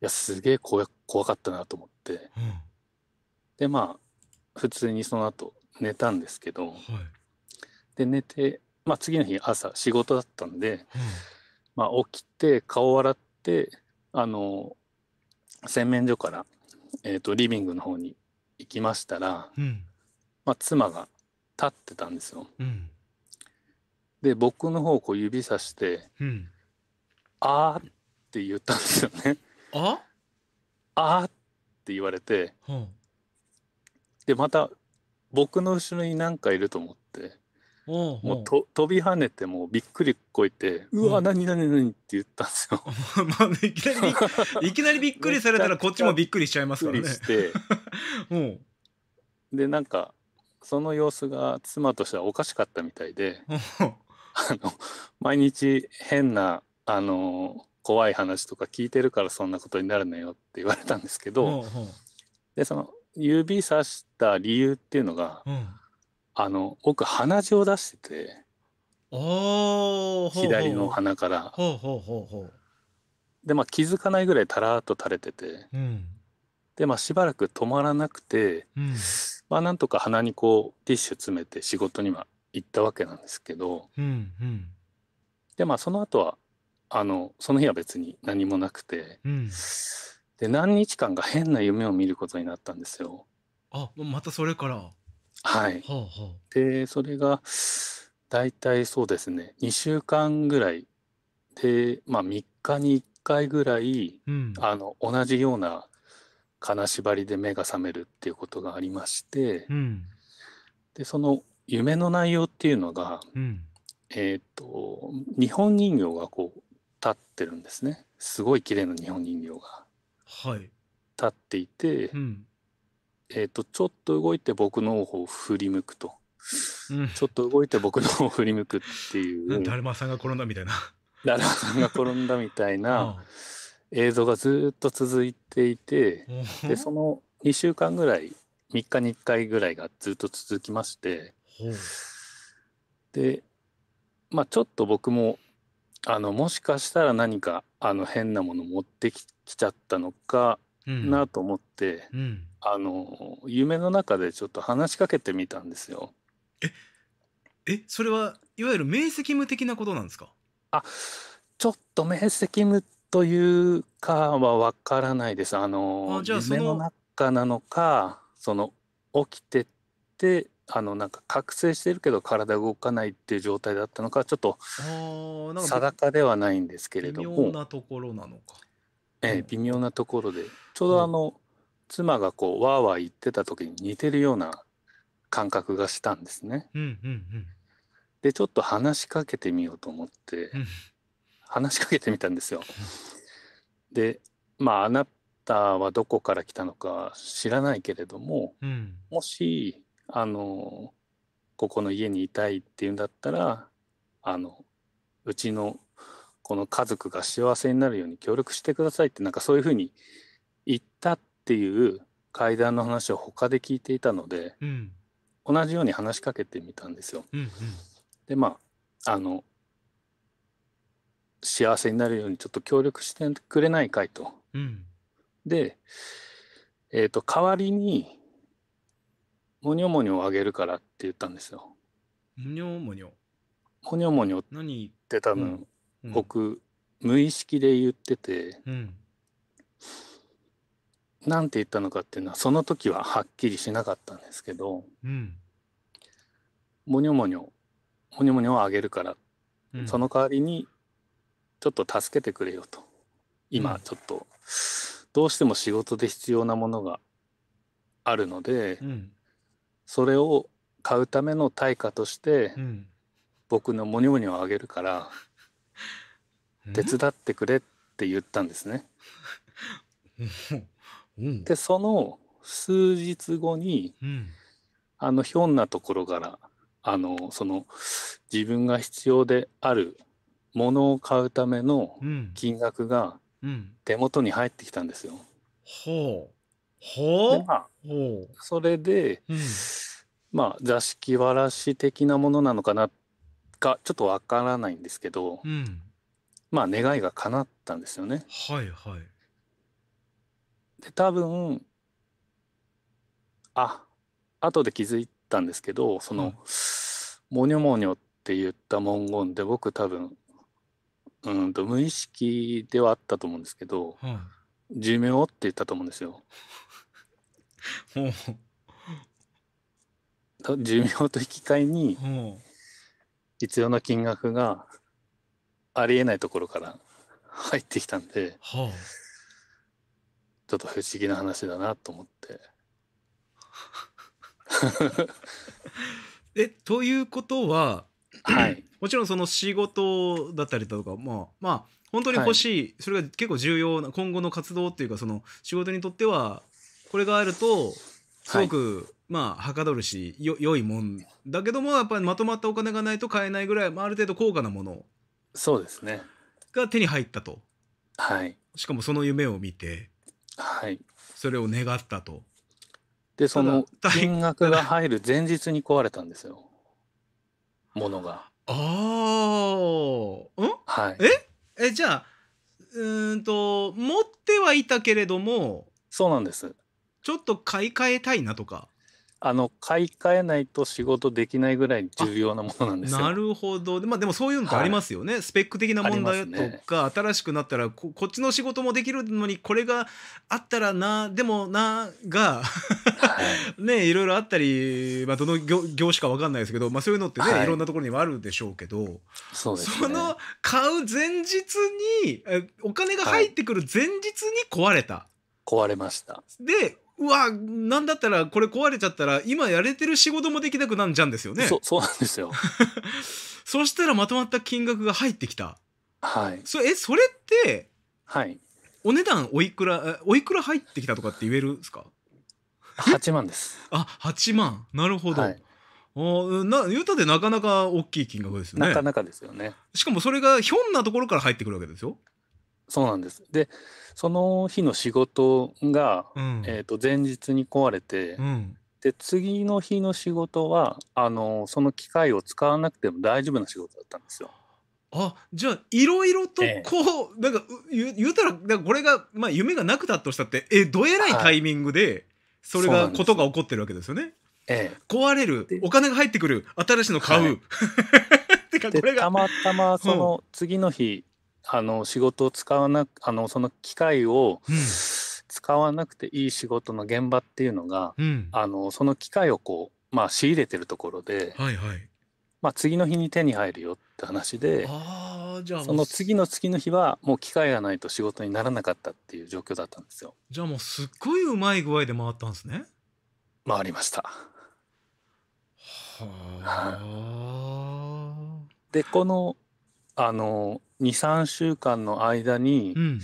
やすげえ怖かったなと思って、うん、でまあ普通にその後寝たんですけど、はい、で寝て、まあ、次の日朝仕事だったんで、うん、まあ、起きて顔を洗ってあの洗面所から、えーと、とリビングの方に行きましたら、うん、まあ、妻が立ってたんですよ。うんで僕の方をこう指さして「うん、あ」って言ったんですよね。ああって言われて、うん、でまた僕の後ろに何かいると思って。おうおうもうと飛び跳ねてもうびっくりこいて「うわ、何何何」って言ったんですよ。まあ、いきなり いきなりびっくりされたらこっちもびっくりしちゃいますからね。して でなんかその様子が妻としてはおかしかったみたいであの毎日変なあの怖い話とか聞いてるからそんなことになるのよって言われたんですけど、うんうん、でその指さした理由っていうのが、うん、あの僕鼻血を出してて左の鼻から。でまあ気づかないぐらいたらっと垂れてて、うん、でまあしばらく止まらなくて、うん、まあなんとか鼻にこうティッシュ詰めて仕事には行ったわけなんですけど、うんうん、でまあその後はあのその日は別に何もなくて、うん、で何日間か変な夢を見ることになったんですよ。あまたそれからはい、はあはあ、でそれが大体そうですね2週間ぐらいで、まあ、3日に1回ぐらい、うん、あの同じような金縛りで目が覚めるっていうことがありまして、うん、でその夢の内容っていうのが、うん、えっ、ー、と日本人形がこう立ってるんですねすごい綺麗な日本人形が、はい、立っていて、うん、えっ、ー、とちょっと動いて僕の方を振り向くと、うん、ちょっと動いて僕の方を振り向くっていうだるまさんが転んだみたいなだるまさんが転んだみたいな映像がずっと続いていて、でその2週間ぐらい3日に1回ぐらいがずっと続きまして、でまあちょっと僕もあのもしかしたら何かあの変なもの持ってきちゃったのかなと思って、うんうん、あの夢の中でちょっと話しかけてみたんですよ。ええそれはいわゆる明晰夢的なことなんですかあちょっと明晰夢というかはわからないです。あのあ夢の中なのかその起きててあのなんか覚醒してるけど体動かないっていう状態だったのかちょっと定かではないんですけれども微妙なところなのか、ええ微妙なところでちょうどあの、うん、妻がこうわーわー言ってた時に似てるような感覚がしたんですね。うんうんうん、でちょっと話しかけてみようと思って、うん、話しかけてみたんですよ。でまああなたはどこから来たのか知らないけれども、うん、もしあのここの家にいたいっていうんだったらあのうちのこの家族が幸せになるように協力してくださいってなんかそういうふうに言ったっていう会談の話を他で聞いていたので、うん、同じように話しかけてみたんですよ。うんうん、でまああの幸せになるようにちょっと協力してくれないかいと。うん、で、えーと、と代わりにもにょもにょあげるからって言ったんですよ。もにょもにょ。もにょもにょって多分、うん、僕、無意識で言ってて、うん、なんて言ったのかっていうのは、その時ははっきりしなかったんですけど、うん、もにょもにょ、ほにょもにょをあげるから、うん、その代わりに、ちょっと助けてくれよと。今、ちょっと、どうしても仕事で必要なものがあるので、うんそれを買うための対価として、僕のモニモニをあげるから、手伝ってくれって言ったんですね。うん、でその数日後に、あのひょんなところからあのその自分が必要であるものを買うための金額が手元に入ってきたんですよ。ほうほまあ、うそれで、うん、まあ座敷わらし的なものなのかなかちょっとわからないんですけど、うん、まあ願いが叶ったんですよね。はいはい、で多分あ後で気づいたんですけどその「もにょもにょ」って言った文言で僕多分うんと無意識ではあったと思うんですけど「寿命」って言ったと思うんですよ。もうと寿命と引き換えに必要な金額がありえないところから入ってきたんでちょっと不思議な話だなと思ってえということははいもちろんその仕事だったりだとかまあまあ本当に欲しい、それが結構重要な今後の活動っていうかその仕事にとってはこれがあるとすごく、はい、まあはかどるしよ良いもんだけどもやっぱりまとまったお金がないと買えないぐらい、まあ、ある程度高価なものそうですねが手に入ったと、はい、しかもその夢を見て、はい、それを願ったとでその金額が入る前日に壊れたんですよものがああうんはいええじゃあうんと持ってはいたけれどもそうなんですちょっと買い替えたいなとか。あの、買い替えないと仕事できないぐらい重要なものなんですよ。なるほど。まあでもそういうのってありますよね。はい、スペック的な問題とか、ね、新しくなったらこ、こっちの仕事もできるのに、これがあったらな、でもな、が ね、いろいろあったり、まあどの業業種かわかんないですけど、まあそういうのってね、はい、いろんなところにはあるでしょうけど、そ、ね、の買う前日に、お金が入ってくる前日に壊れた。はい壊れましたでうわなんだったらこれ壊れちゃったら今やれてる仕事もできなくなんじゃんですよねそそうなんですよ そしたらまとまった金額が入ってきたはいそえそれってはいお値段おいくらおいくら入ってきたとかって言えるんですか8万ですあ8万なるほど、はいあな言うたでなかなか大きい金額ですよね。なかなかですよね。しかもそれがひょんなところから入ってくるわけですよ。そうなんです。で、その日の仕事が、うん、えっ、ー、と、前日に壊れて、うん、で、次の日の仕事は、あの、その機械を使わなくても大丈夫な仕事だったんですよ。あじゃあいろいろとこう、ええ、なんか言うたらこれが、まあ、夢がなくたとしたってえどえらいタイミングでそれが、ことが起こってるわけですよね。ええ、壊れるお金が入ってくる新しいの買う、はい、てかこれがたまたまその次の日、あの仕事を使わなくあのその機械を使わなくていい仕事の現場っていうのが、うん、あのその機械をこう、まあ、仕入れてるところで、はいはい、まあ、次の日に手に入るよって話であじゃその次の次の日はもう機械がないと仕事にならなかったっていう状況だったんですよじゃあもうすっごいうまい具合で回ったんですね回りましたはあ でこのあの23週間の間に、うん、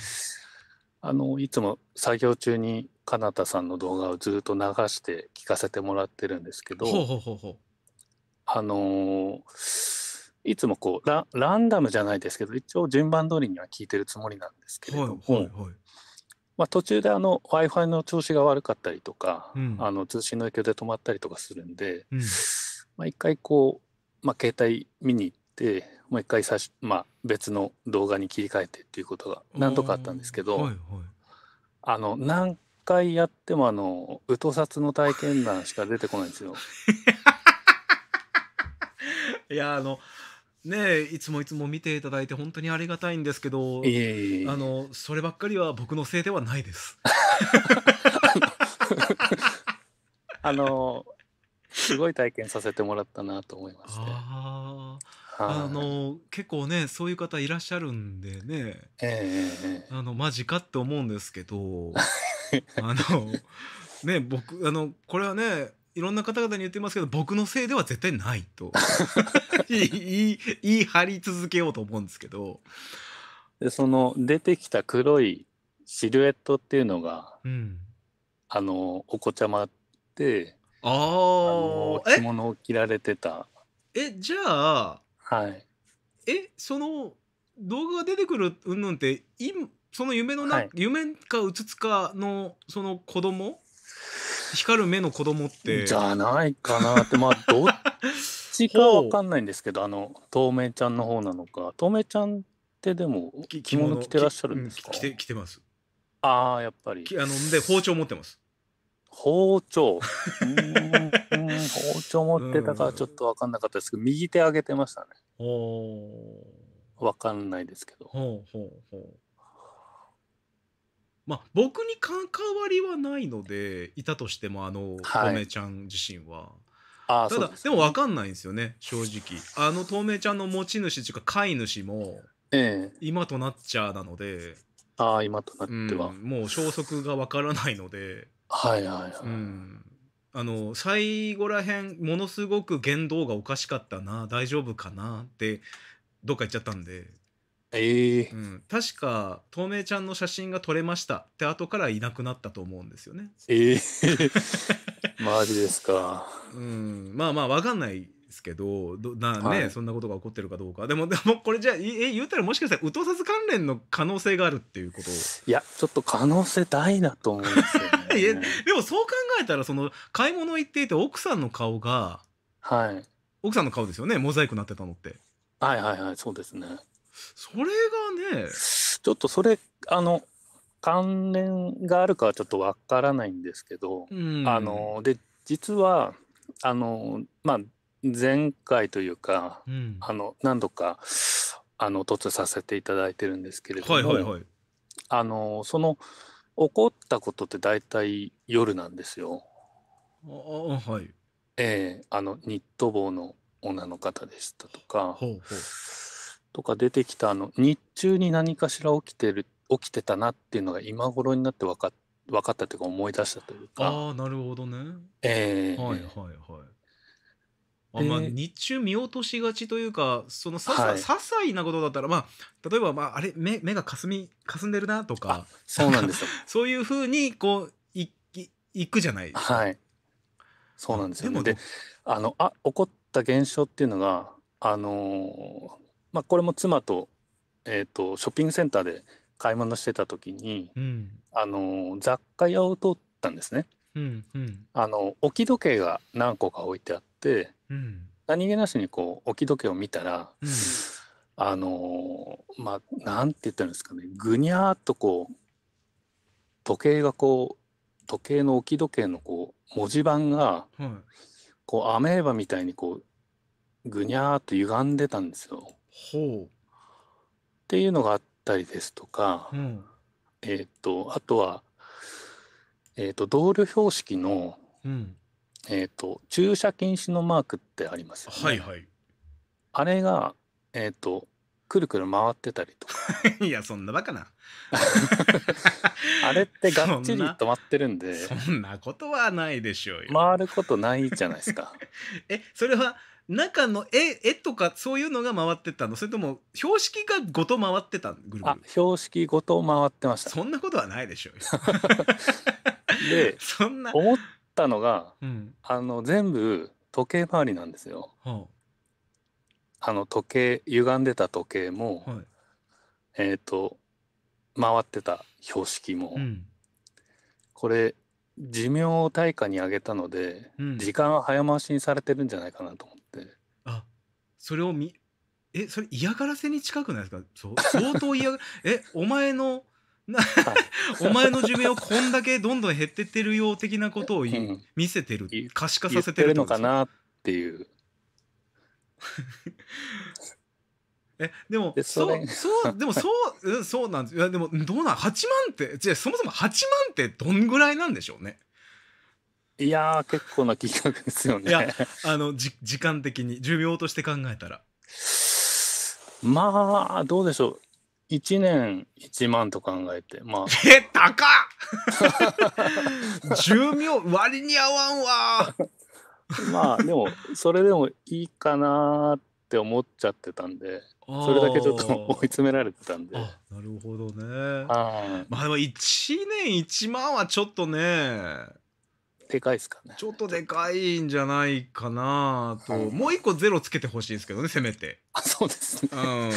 あのいつも作業中にかなたさんの動画をずっと流して聞かせてもらってるんですけどあのいつもこうラランダムじゃないですけど一応順番通りには聞いてるつもりなんですけれども。はいはいはいまあ、途中で w i f i の調子が悪かったりとか、うん、あの通信の影響で止まったりとかするんで、うん、まあ、一回こう、まあ、携帯見に行ってもう一回さし、まあ、別の動画に切り替えてっていうことが何とかあったんですけど、はいはい、あの何回やってもあの「うとさつの体験談」しか出てこないんですよ。いやあのねいつもいつも見ていただいて本当にありがたいんですけどあのそればっかりは僕のせいではないです。あのすごい体験させてもらったなと思いまして。あの結構ねそういう方いらっしゃるんでね、えー、あのマジかって思うんですけど あのね僕あのこれはねいろんな方々に言ってますけど僕のせいでは絶対ないと言 いいい張り続けようと思うんですけどでその出てきた黒いシルエットっていうのが、うん、あのお子ちゃまってああの着物を着られてたえじゃあはい。え、その動画が出てくるうんぬんって、今、その夢のな、はい、夢かうつつかのその子供光る目の子供って。じゃないかなって、まあ、どっちかわかんないんですけど、あの、透明ちゃんの方なのか、透明ちゃんってでも着物着てらっしゃるんですか着て着てます。ああ、やっぱり。あので包丁持ってます。包丁。な包丁持ってたかちょっと分かんなかったですけど、右手上げてましたね。お分かんないですけど。ほうほうほうまあ、僕に関わりはないのでいたとしてもあの透明ちゃん自身は。あい、ただでも分かんないんですよね正直あの透明ちゃんの持ち主というか飼い主も今となっちゃなので、ああ今となっては、もう消息が分からないのではいはいはい、うん、あの最後らへんものすごく言動がおかしかったな大丈夫かなってどっか行っちゃったんで、ええー、うん、確か透明ちゃんの写真が撮れましたって後からいなくなったと思うんですよね。ええー、マジですか。うんまあまあ分かんないですけどどな、はい、ねそんなことが起こってるかどうかでもでもこれじゃあえ言うたらもしかしたらうとさず関連の可能性があるっていうこといやちょっと可能性大だと思うんですよね。いや、でもそう考えたら、その、買い物行っていて奥さんの顔が、はい。奥さんの顔ですよね、モザイクになってたのって。はいはいはい、そうですね。それがね、ちょっとそれ、あの、関連があるかはちょっとわからないんですけど、うん、あの、で、実は、あの、まあ、前回というか、うん、あの、何度か、あの、突させていただいてるんですけれども、はいはいはい。あの、その、起こったことって大体夜なんですよ。ああはい。ええー、あのニット帽の女の方でしたとかほうほうとか出てきたあの日中に何かしら起きてる起きてたなっていうのが今頃になって分か分かったというか思い出したというかああなるほどねええー、はいはいはいあまあ、日中見落としがちというかそのささ、はい、些細なことだったら、まあ、例えば、まあ、あれ目目がかすみかすんでるなとかそうなんですよ そういうふうにこういいいくじゃないですか。はい、そうなんですよ、ね、でもであのあ起こった現象っていうのが、あのー、まあ、これも妻と,、えーと、ショッピングセンターで買い物してた時に、うん、あのー、雑貨屋を通ったんですね。うんうん、あの置き時計が何個か置いてあってうん。何気なしにこう置き時計を見たら、うん。あのー、まあ、なんて言ったらいいんですかね、ぐにゃーっとこう、時計がこう、時計の置き時計のこう、文字盤が、はこう、アメーバみたいにこう、ぐにゃーっと歪んでたんですよ。っうっていうのがあったりですとか、う。ん。えっと、あとは、えーっと、同僚標識の、うん。えっ、ー、と駐車禁止のマークってありますよね。はいはい。あれがえっ、ー、とくるくる回ってたりとか いやそんなバカな あれってがっちり止まってるんでそんなことはないでしょうよ回ることないじゃないですか えそれは中の絵絵とかそういうのが回ってたのそれとも標識がごと回ってたぐるぐる標識ごと回ってましたそんなことはないでしょうよでそんな思っったのが、うん、あの全部時計回りなんですよ。あ、の時計歪んでた時計も、はい、えっ、ー、と回ってた標識も、うん、これ寿命を対価に上げたので、うん、時間は早回しにされてるんじゃないかなと思って。あそれを見えそれ嫌がらせに近くないですかそ相当嫌が えお前の お前の寿命こんだけどんどん減ってってるよう的なことを、うん、見せてる可視化させてるのかなっていう。え でもそうそうでもそうそうなんですいやでもどうなん8万ってじゃそもそも8万ってどんぐらいなんでしょうねいや結構な金額ですよねいやあのじ時間的に寿命として考えたらまあどうでしょう1年1万と考えてまあ え高っ 寿命割に合わんわ まあでもそれでもいいかなって思っちゃってたんでそれだけちょっと追い詰められてたんでなるほどねあまあでも1年1万はちょっとねでかいですかねちょっとでかいんじゃないかなと、はい、もう一個ゼロつけてほしいんですけどねせめてあそうですね、うん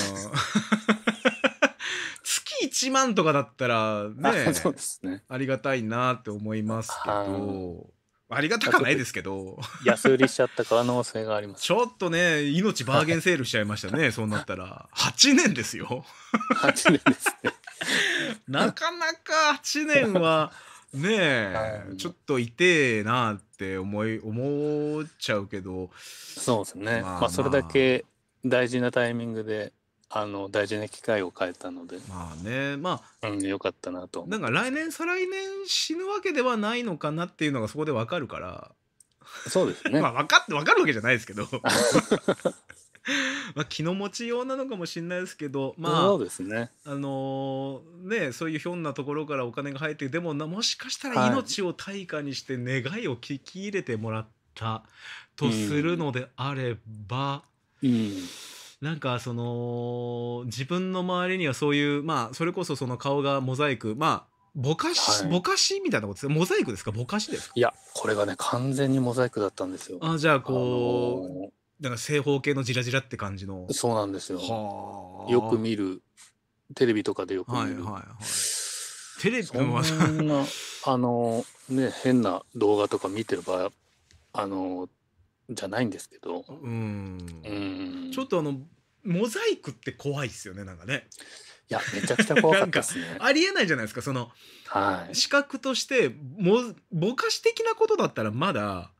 1万とかだったらね、そうですねありがたいなって思いますけど、ありがたくないですけど。安売りしちゃった可能性があります。ちょっとね、命バーゲンセールしちゃいましたね、そうなったら。8年ですよ。8年ですね。なかなか8年は、ねえ、ちょっと痛えなって思い、思っちゃうけど。そうですね。まあ、まあ、それだけ大事なタイミングであの大事な機会を変えたのでまあねまあ、うん、よかったなとなんか来年再来年死ぬわけではないのかなっていうのがそこで分かるからそうですね まあ分かって分かるわけじゃないですけど まあ、気の持ちようなのかもしれないですけどまあそうですねあのー、ねそういうひょんなところからお金が入ってでももしかしたら命を対価にして願いを聞き入れてもらったとするのであれば、うん、うんなんかその自分の周りにはそういうまあそれこそその顔がモザイクまあぼかし、はい、ぼかしみたいなことですモザイクですかぼかしですかいやこれがね完全にモザイクだったんですよあじゃあこう、あのーなんか正方形のジラジラって感じの。そうなんですよ。よく見る。テレビとかでよく見る。はいはいはい、テレビそんな、あの、ね、変な動画とか見てる場合、あの、じゃないんですけど。うん。うんちょっとあの、モザイクって怖いですよね、なんかね。いや、めちゃくちゃ怖かったですね。ありえないじゃないですか、その、はい、視覚として、も、ぼかし的なことだったらまだ、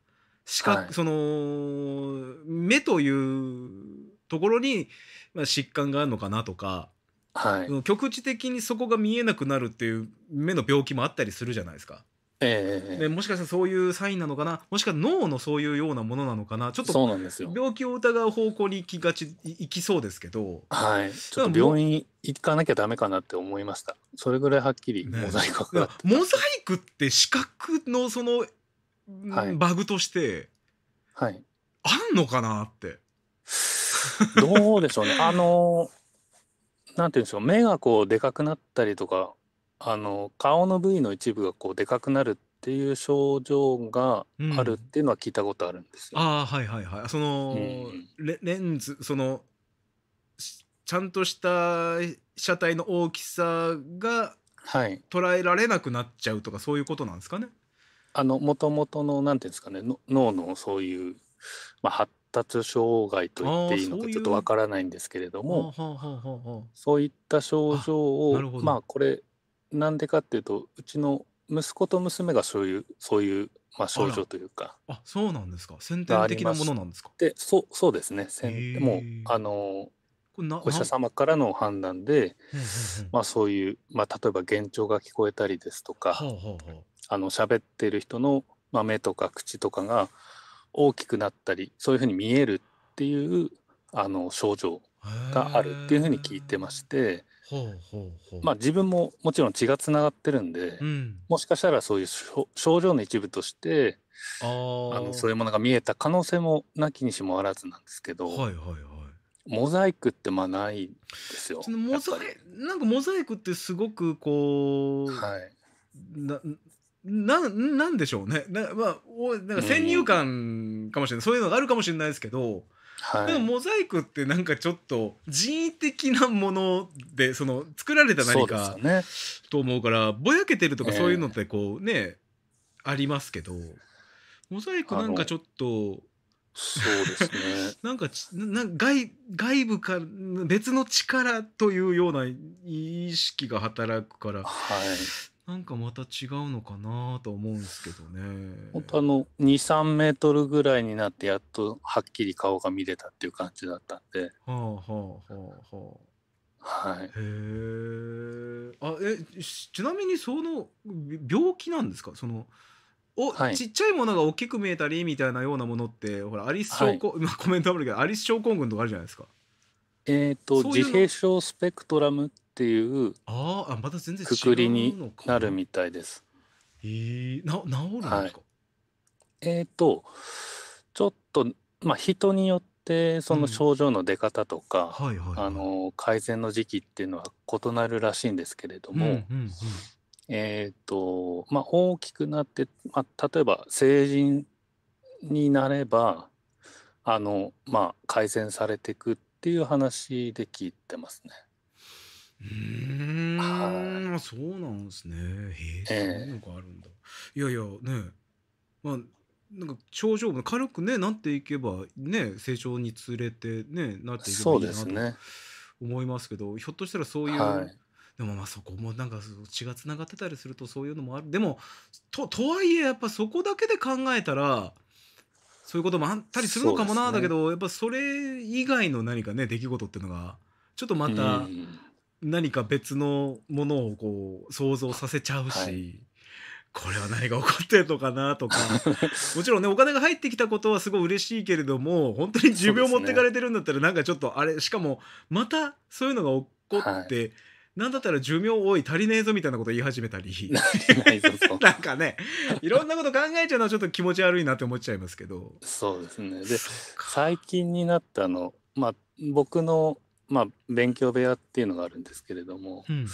視覚、はい、その、目というところに、まあ、疾患があるのかなとか、はい、局地的にそこが見えなくなるっていう目の病気もあったりするじゃないですか。えー、もしかしたらそういうサインなのかなもしかしたら脳のそういうようなものなのかなちょっと病気を疑う方向に行きがちいきそうですけどはいちょっと病院行かなきゃダメかなって思いましたそれぐらいはっきりモザイクが、ね、モザイクって視覚のその、はい、バグとして、はい、あんのかなってどうでしょうねあのなんていうんでしょう目がこうでかくなったりとかあの顔の部位の一部がこうでかくなるっていう症状があるっていうのは聞いたことあるんですよ。ああ、はいはいはい。そうの、ん、レ、レンズ、その、ちゃんとした車体の大きさがはい。捉えられなくなっちゃうとか、そういうことなんですかね。あの、もともとの、なんていうんですかね、の脳のそういう、まあ、発達障害と言っていいのかちょっとわからないんですけれども、そういった症状を、まあ、これ、なんでかっていうとうちの息子と娘がそういうそういう、まあ、症状というかあそうなんですか先天的なものなんですかでそうそうですね先もうあのお医者様からの判断で、まあ、そういう、まあ、例えば幻聴が聞こえたりですとか、あの喋ってる人の、まあ、目とか口とかが大きくなったりそういうふうに見えるっていうあの症状があるっていうふうに聞いてましてまあ、自分ももちろん血がつながってるんで、うん、もしかしたらそういう症状の一部としてあのそういうものが見えた可能性もなきにしもあらずなんですけど、はいはいはい、モザイクってまあないですよ。そのモザイなんかモザイクってすごくこう、はい、なななんでしょうねな,、まあ、おなんか先入観かもしれない、うん、そういうのがあるかもしれないですけど。はい、モザイクってなんかちょっと人為的なものでその作られた何か、と思うからぼやけてるとかそういうのってこうね、えー、ありますけどモザイクなんかちょっと。そうですね なんか外外部か別の力というような意識が働くから、はい、なんかまた違うのかなと思うんですけどね。本当あの2、3メートルぐらいになってやっとはっきり顔が見れたっていう感じだったんで。はあはあはあはあ。はい。へえ。あえちなみにその病気なんですかそのお、はい、ちっちゃいものが大きく見えたりみたいなようなものってほらアリス症候、はい、コメントあるけどアリス症候群とかあるじゃないですか。えっ、ー、と自閉症スペクトラムっっていうああまた全然くくりになるみたいです。えー、な治るんですい。かえーと、ちょっと、まあ、人によってその症状の出方とか、はいはいあの、改善の時期っていうのは異なるらしいんですけれどうんも、うんうんえーと、まあ、大きくなって、まあ、例えば成人になれば、あの、まあ、改善されていくっていう話で聞いてますね。うん、はい、そうなんですね。へえ、ー、そういうのがあるんだ。いやいや、ね、まあ、なんか症状も軽くね、なっていけば、ね、成長につれて、ね、なっていけばいいなと思いますけど、ひょっとしたらそういう、はい、でもまあそこもなんか血がつながってたりするとそういうのもある。でも、と、とはいえ、やっぱそこだけで考えたら、そういうこともあったりするのかもな、だけど、やっぱそれ以外の何かね、出来事っていうのが、ちょっとまた、何か別のものをこう想像させちゃうし、はい、これは何が起こってるのかなとか もちろんねお金が入ってきたことはすごい嬉しいけれども本当に寿命持ってかれてるんだったらなんかちょっとあれ、しかもまたそういうのが起こって。はいなんだったら寿命多い足りねえぞみたいなこと言い始めたり なんかねいろんなこと考えちゃうのはちょっと気持ち悪いなって思っちゃいますけどそうですねで最近になったのまあ僕のまあ、勉強部屋っていうのがあるんですけれども、うん、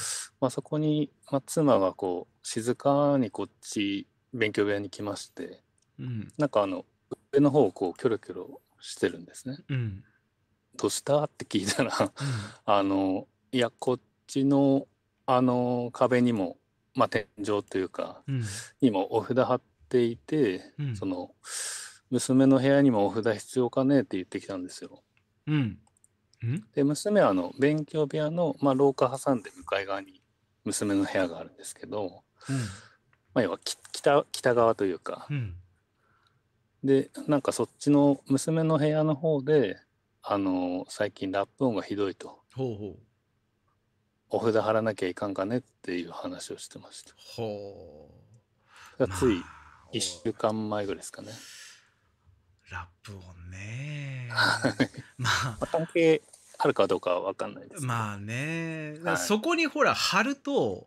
まあ、そこに、まあ、妻がこう静かにこっち勉強部屋に来まして、うん、なんかあの上の方をこうキョロキョロしてるんですね。うん、どうしたって聞いたら あのいやこっちのあの壁にも、まあ、天井というか、うん、にもお札貼っていて、うん、その娘の部屋にもお札必要かねって言ってきたんですよ。うんで娘はあの勉強部屋の、まあ、廊下挟んで向かい側に娘の部屋があるんですけど、うん、まあ、要は北北側というか、うん、でなんかそっちの娘の部屋の方であの最近ラップ音がひどいとほうほうお札貼らなきゃいかんかねっていう話をしてましたほうつい1週間前ぐらいですかね、まあ、ラップ音ね まあ、関係あるかどうかは分かんないですまあね、はい、そこにほら貼ると、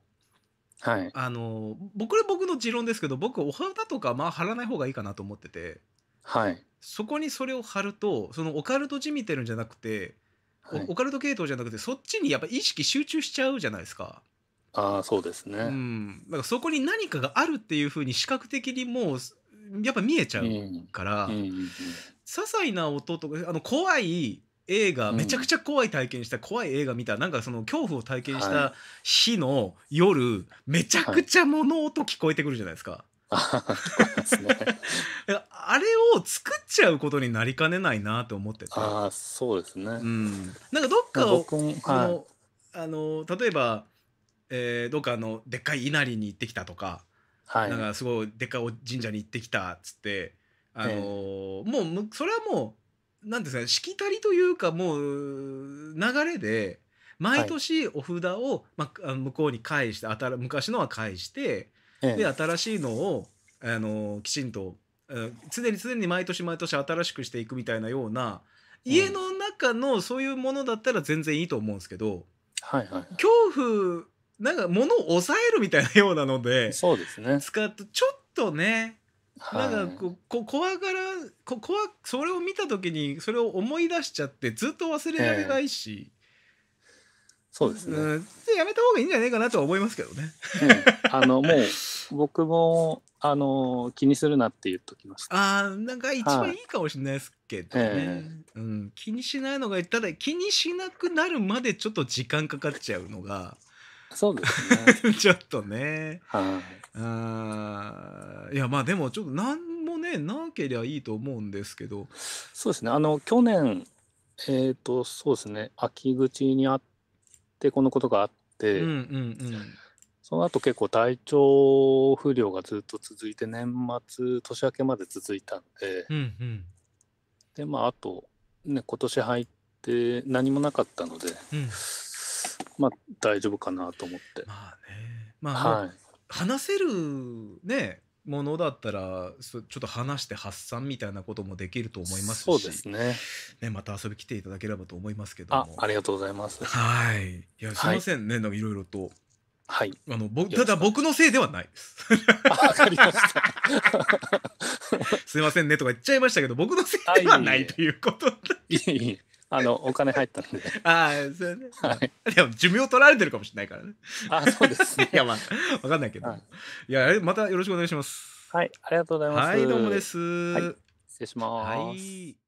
はい、あの僕は僕の持論ですけど僕お肌とかまあ貼らない方がいいかなと思ってて、はい、そこにそれを貼るとそのオカルトじみてるんじゃなくて、はい、オカルト系統じゃなくてそっちにやっぱ意識集中しちゃうじゃないですか。ああそうですね、うん、だからそこに何かがあるっていうふうに視覚的にもうやっぱ見えちゃうから、うんうんうん、些細な音とかあの怖い映画、めちゃくちゃ怖い体験した怖い映画見たなんかその恐怖を体験した日の夜、はい、めちゃくちゃ物音聞こえてくるじゃないですか。はい、あれを作っちゃうことになりかねないなと思っててあそうですね、うん、なんかどっかをこの、あの例えば、えー、どっかのでっかい稲荷に行ってきたとか、はい、なんかすごいでっかい神社に行ってきたっつってあのー、もうそれはもう何ですかねしきたりというかもう流れで毎年お札を、はい、まあ、向こうに返して昔のは返して、で新しいのを、あのー、きちんと、えー、常に常に毎年毎年新しくしていくみたいなような家の中のそういうものだったら全然いいと思うんですけど、はいはい、はい、恐怖なんか物を抑えるみたいなようなのでそうです、ね、使うとちょっとねなんかここ怖がらこ怖それを見た時にそれを思い出しちゃってずっと忘れられないし、えー、そうですね、うん、やめた方がいいんじゃないかなとは思いますけどね、えー、あのもう僕もあの気にするなって言っときましたあなんか一番いいかもしれないですけどね、えー、うん、気にしないのがただ気にしなくなるまでちょっと時間かかっちゃうのがそうですね ちょっとねはいあいやまあでもちょっと何もねなけりゃいいと思うんですけどそうですねあの去年えっ、ー、とそうですね秋口にあってこのことがあって、うんうんうん、その後結構体調不良がずっと続いて年末年明けまで続いたんで、うんうん、でまああとね今年入って何もなかったので、うん、まあ大丈夫かなと思って。まあねまあ、はい、話せるねものだったらちょっと話して発散みたいなこともできると思いますしそうですねねまた遊び来ていただければと思いますけどもありがとうございますはいいやすいませんね、はい、いろいろとはい。あの、僕、ただ僕のせいではないです。わかりました。すいませんねとか言っちゃいましたけど、僕のせいではないということいえいえ。あのお金入ったんで ああそうね、はい、でも寿命取られてるかもしれないからねあそうですね いやまあわかんないけど、はい、いやまたよろしくお願いしますはいありがとうございますはいどうもです、はい、失礼しますはい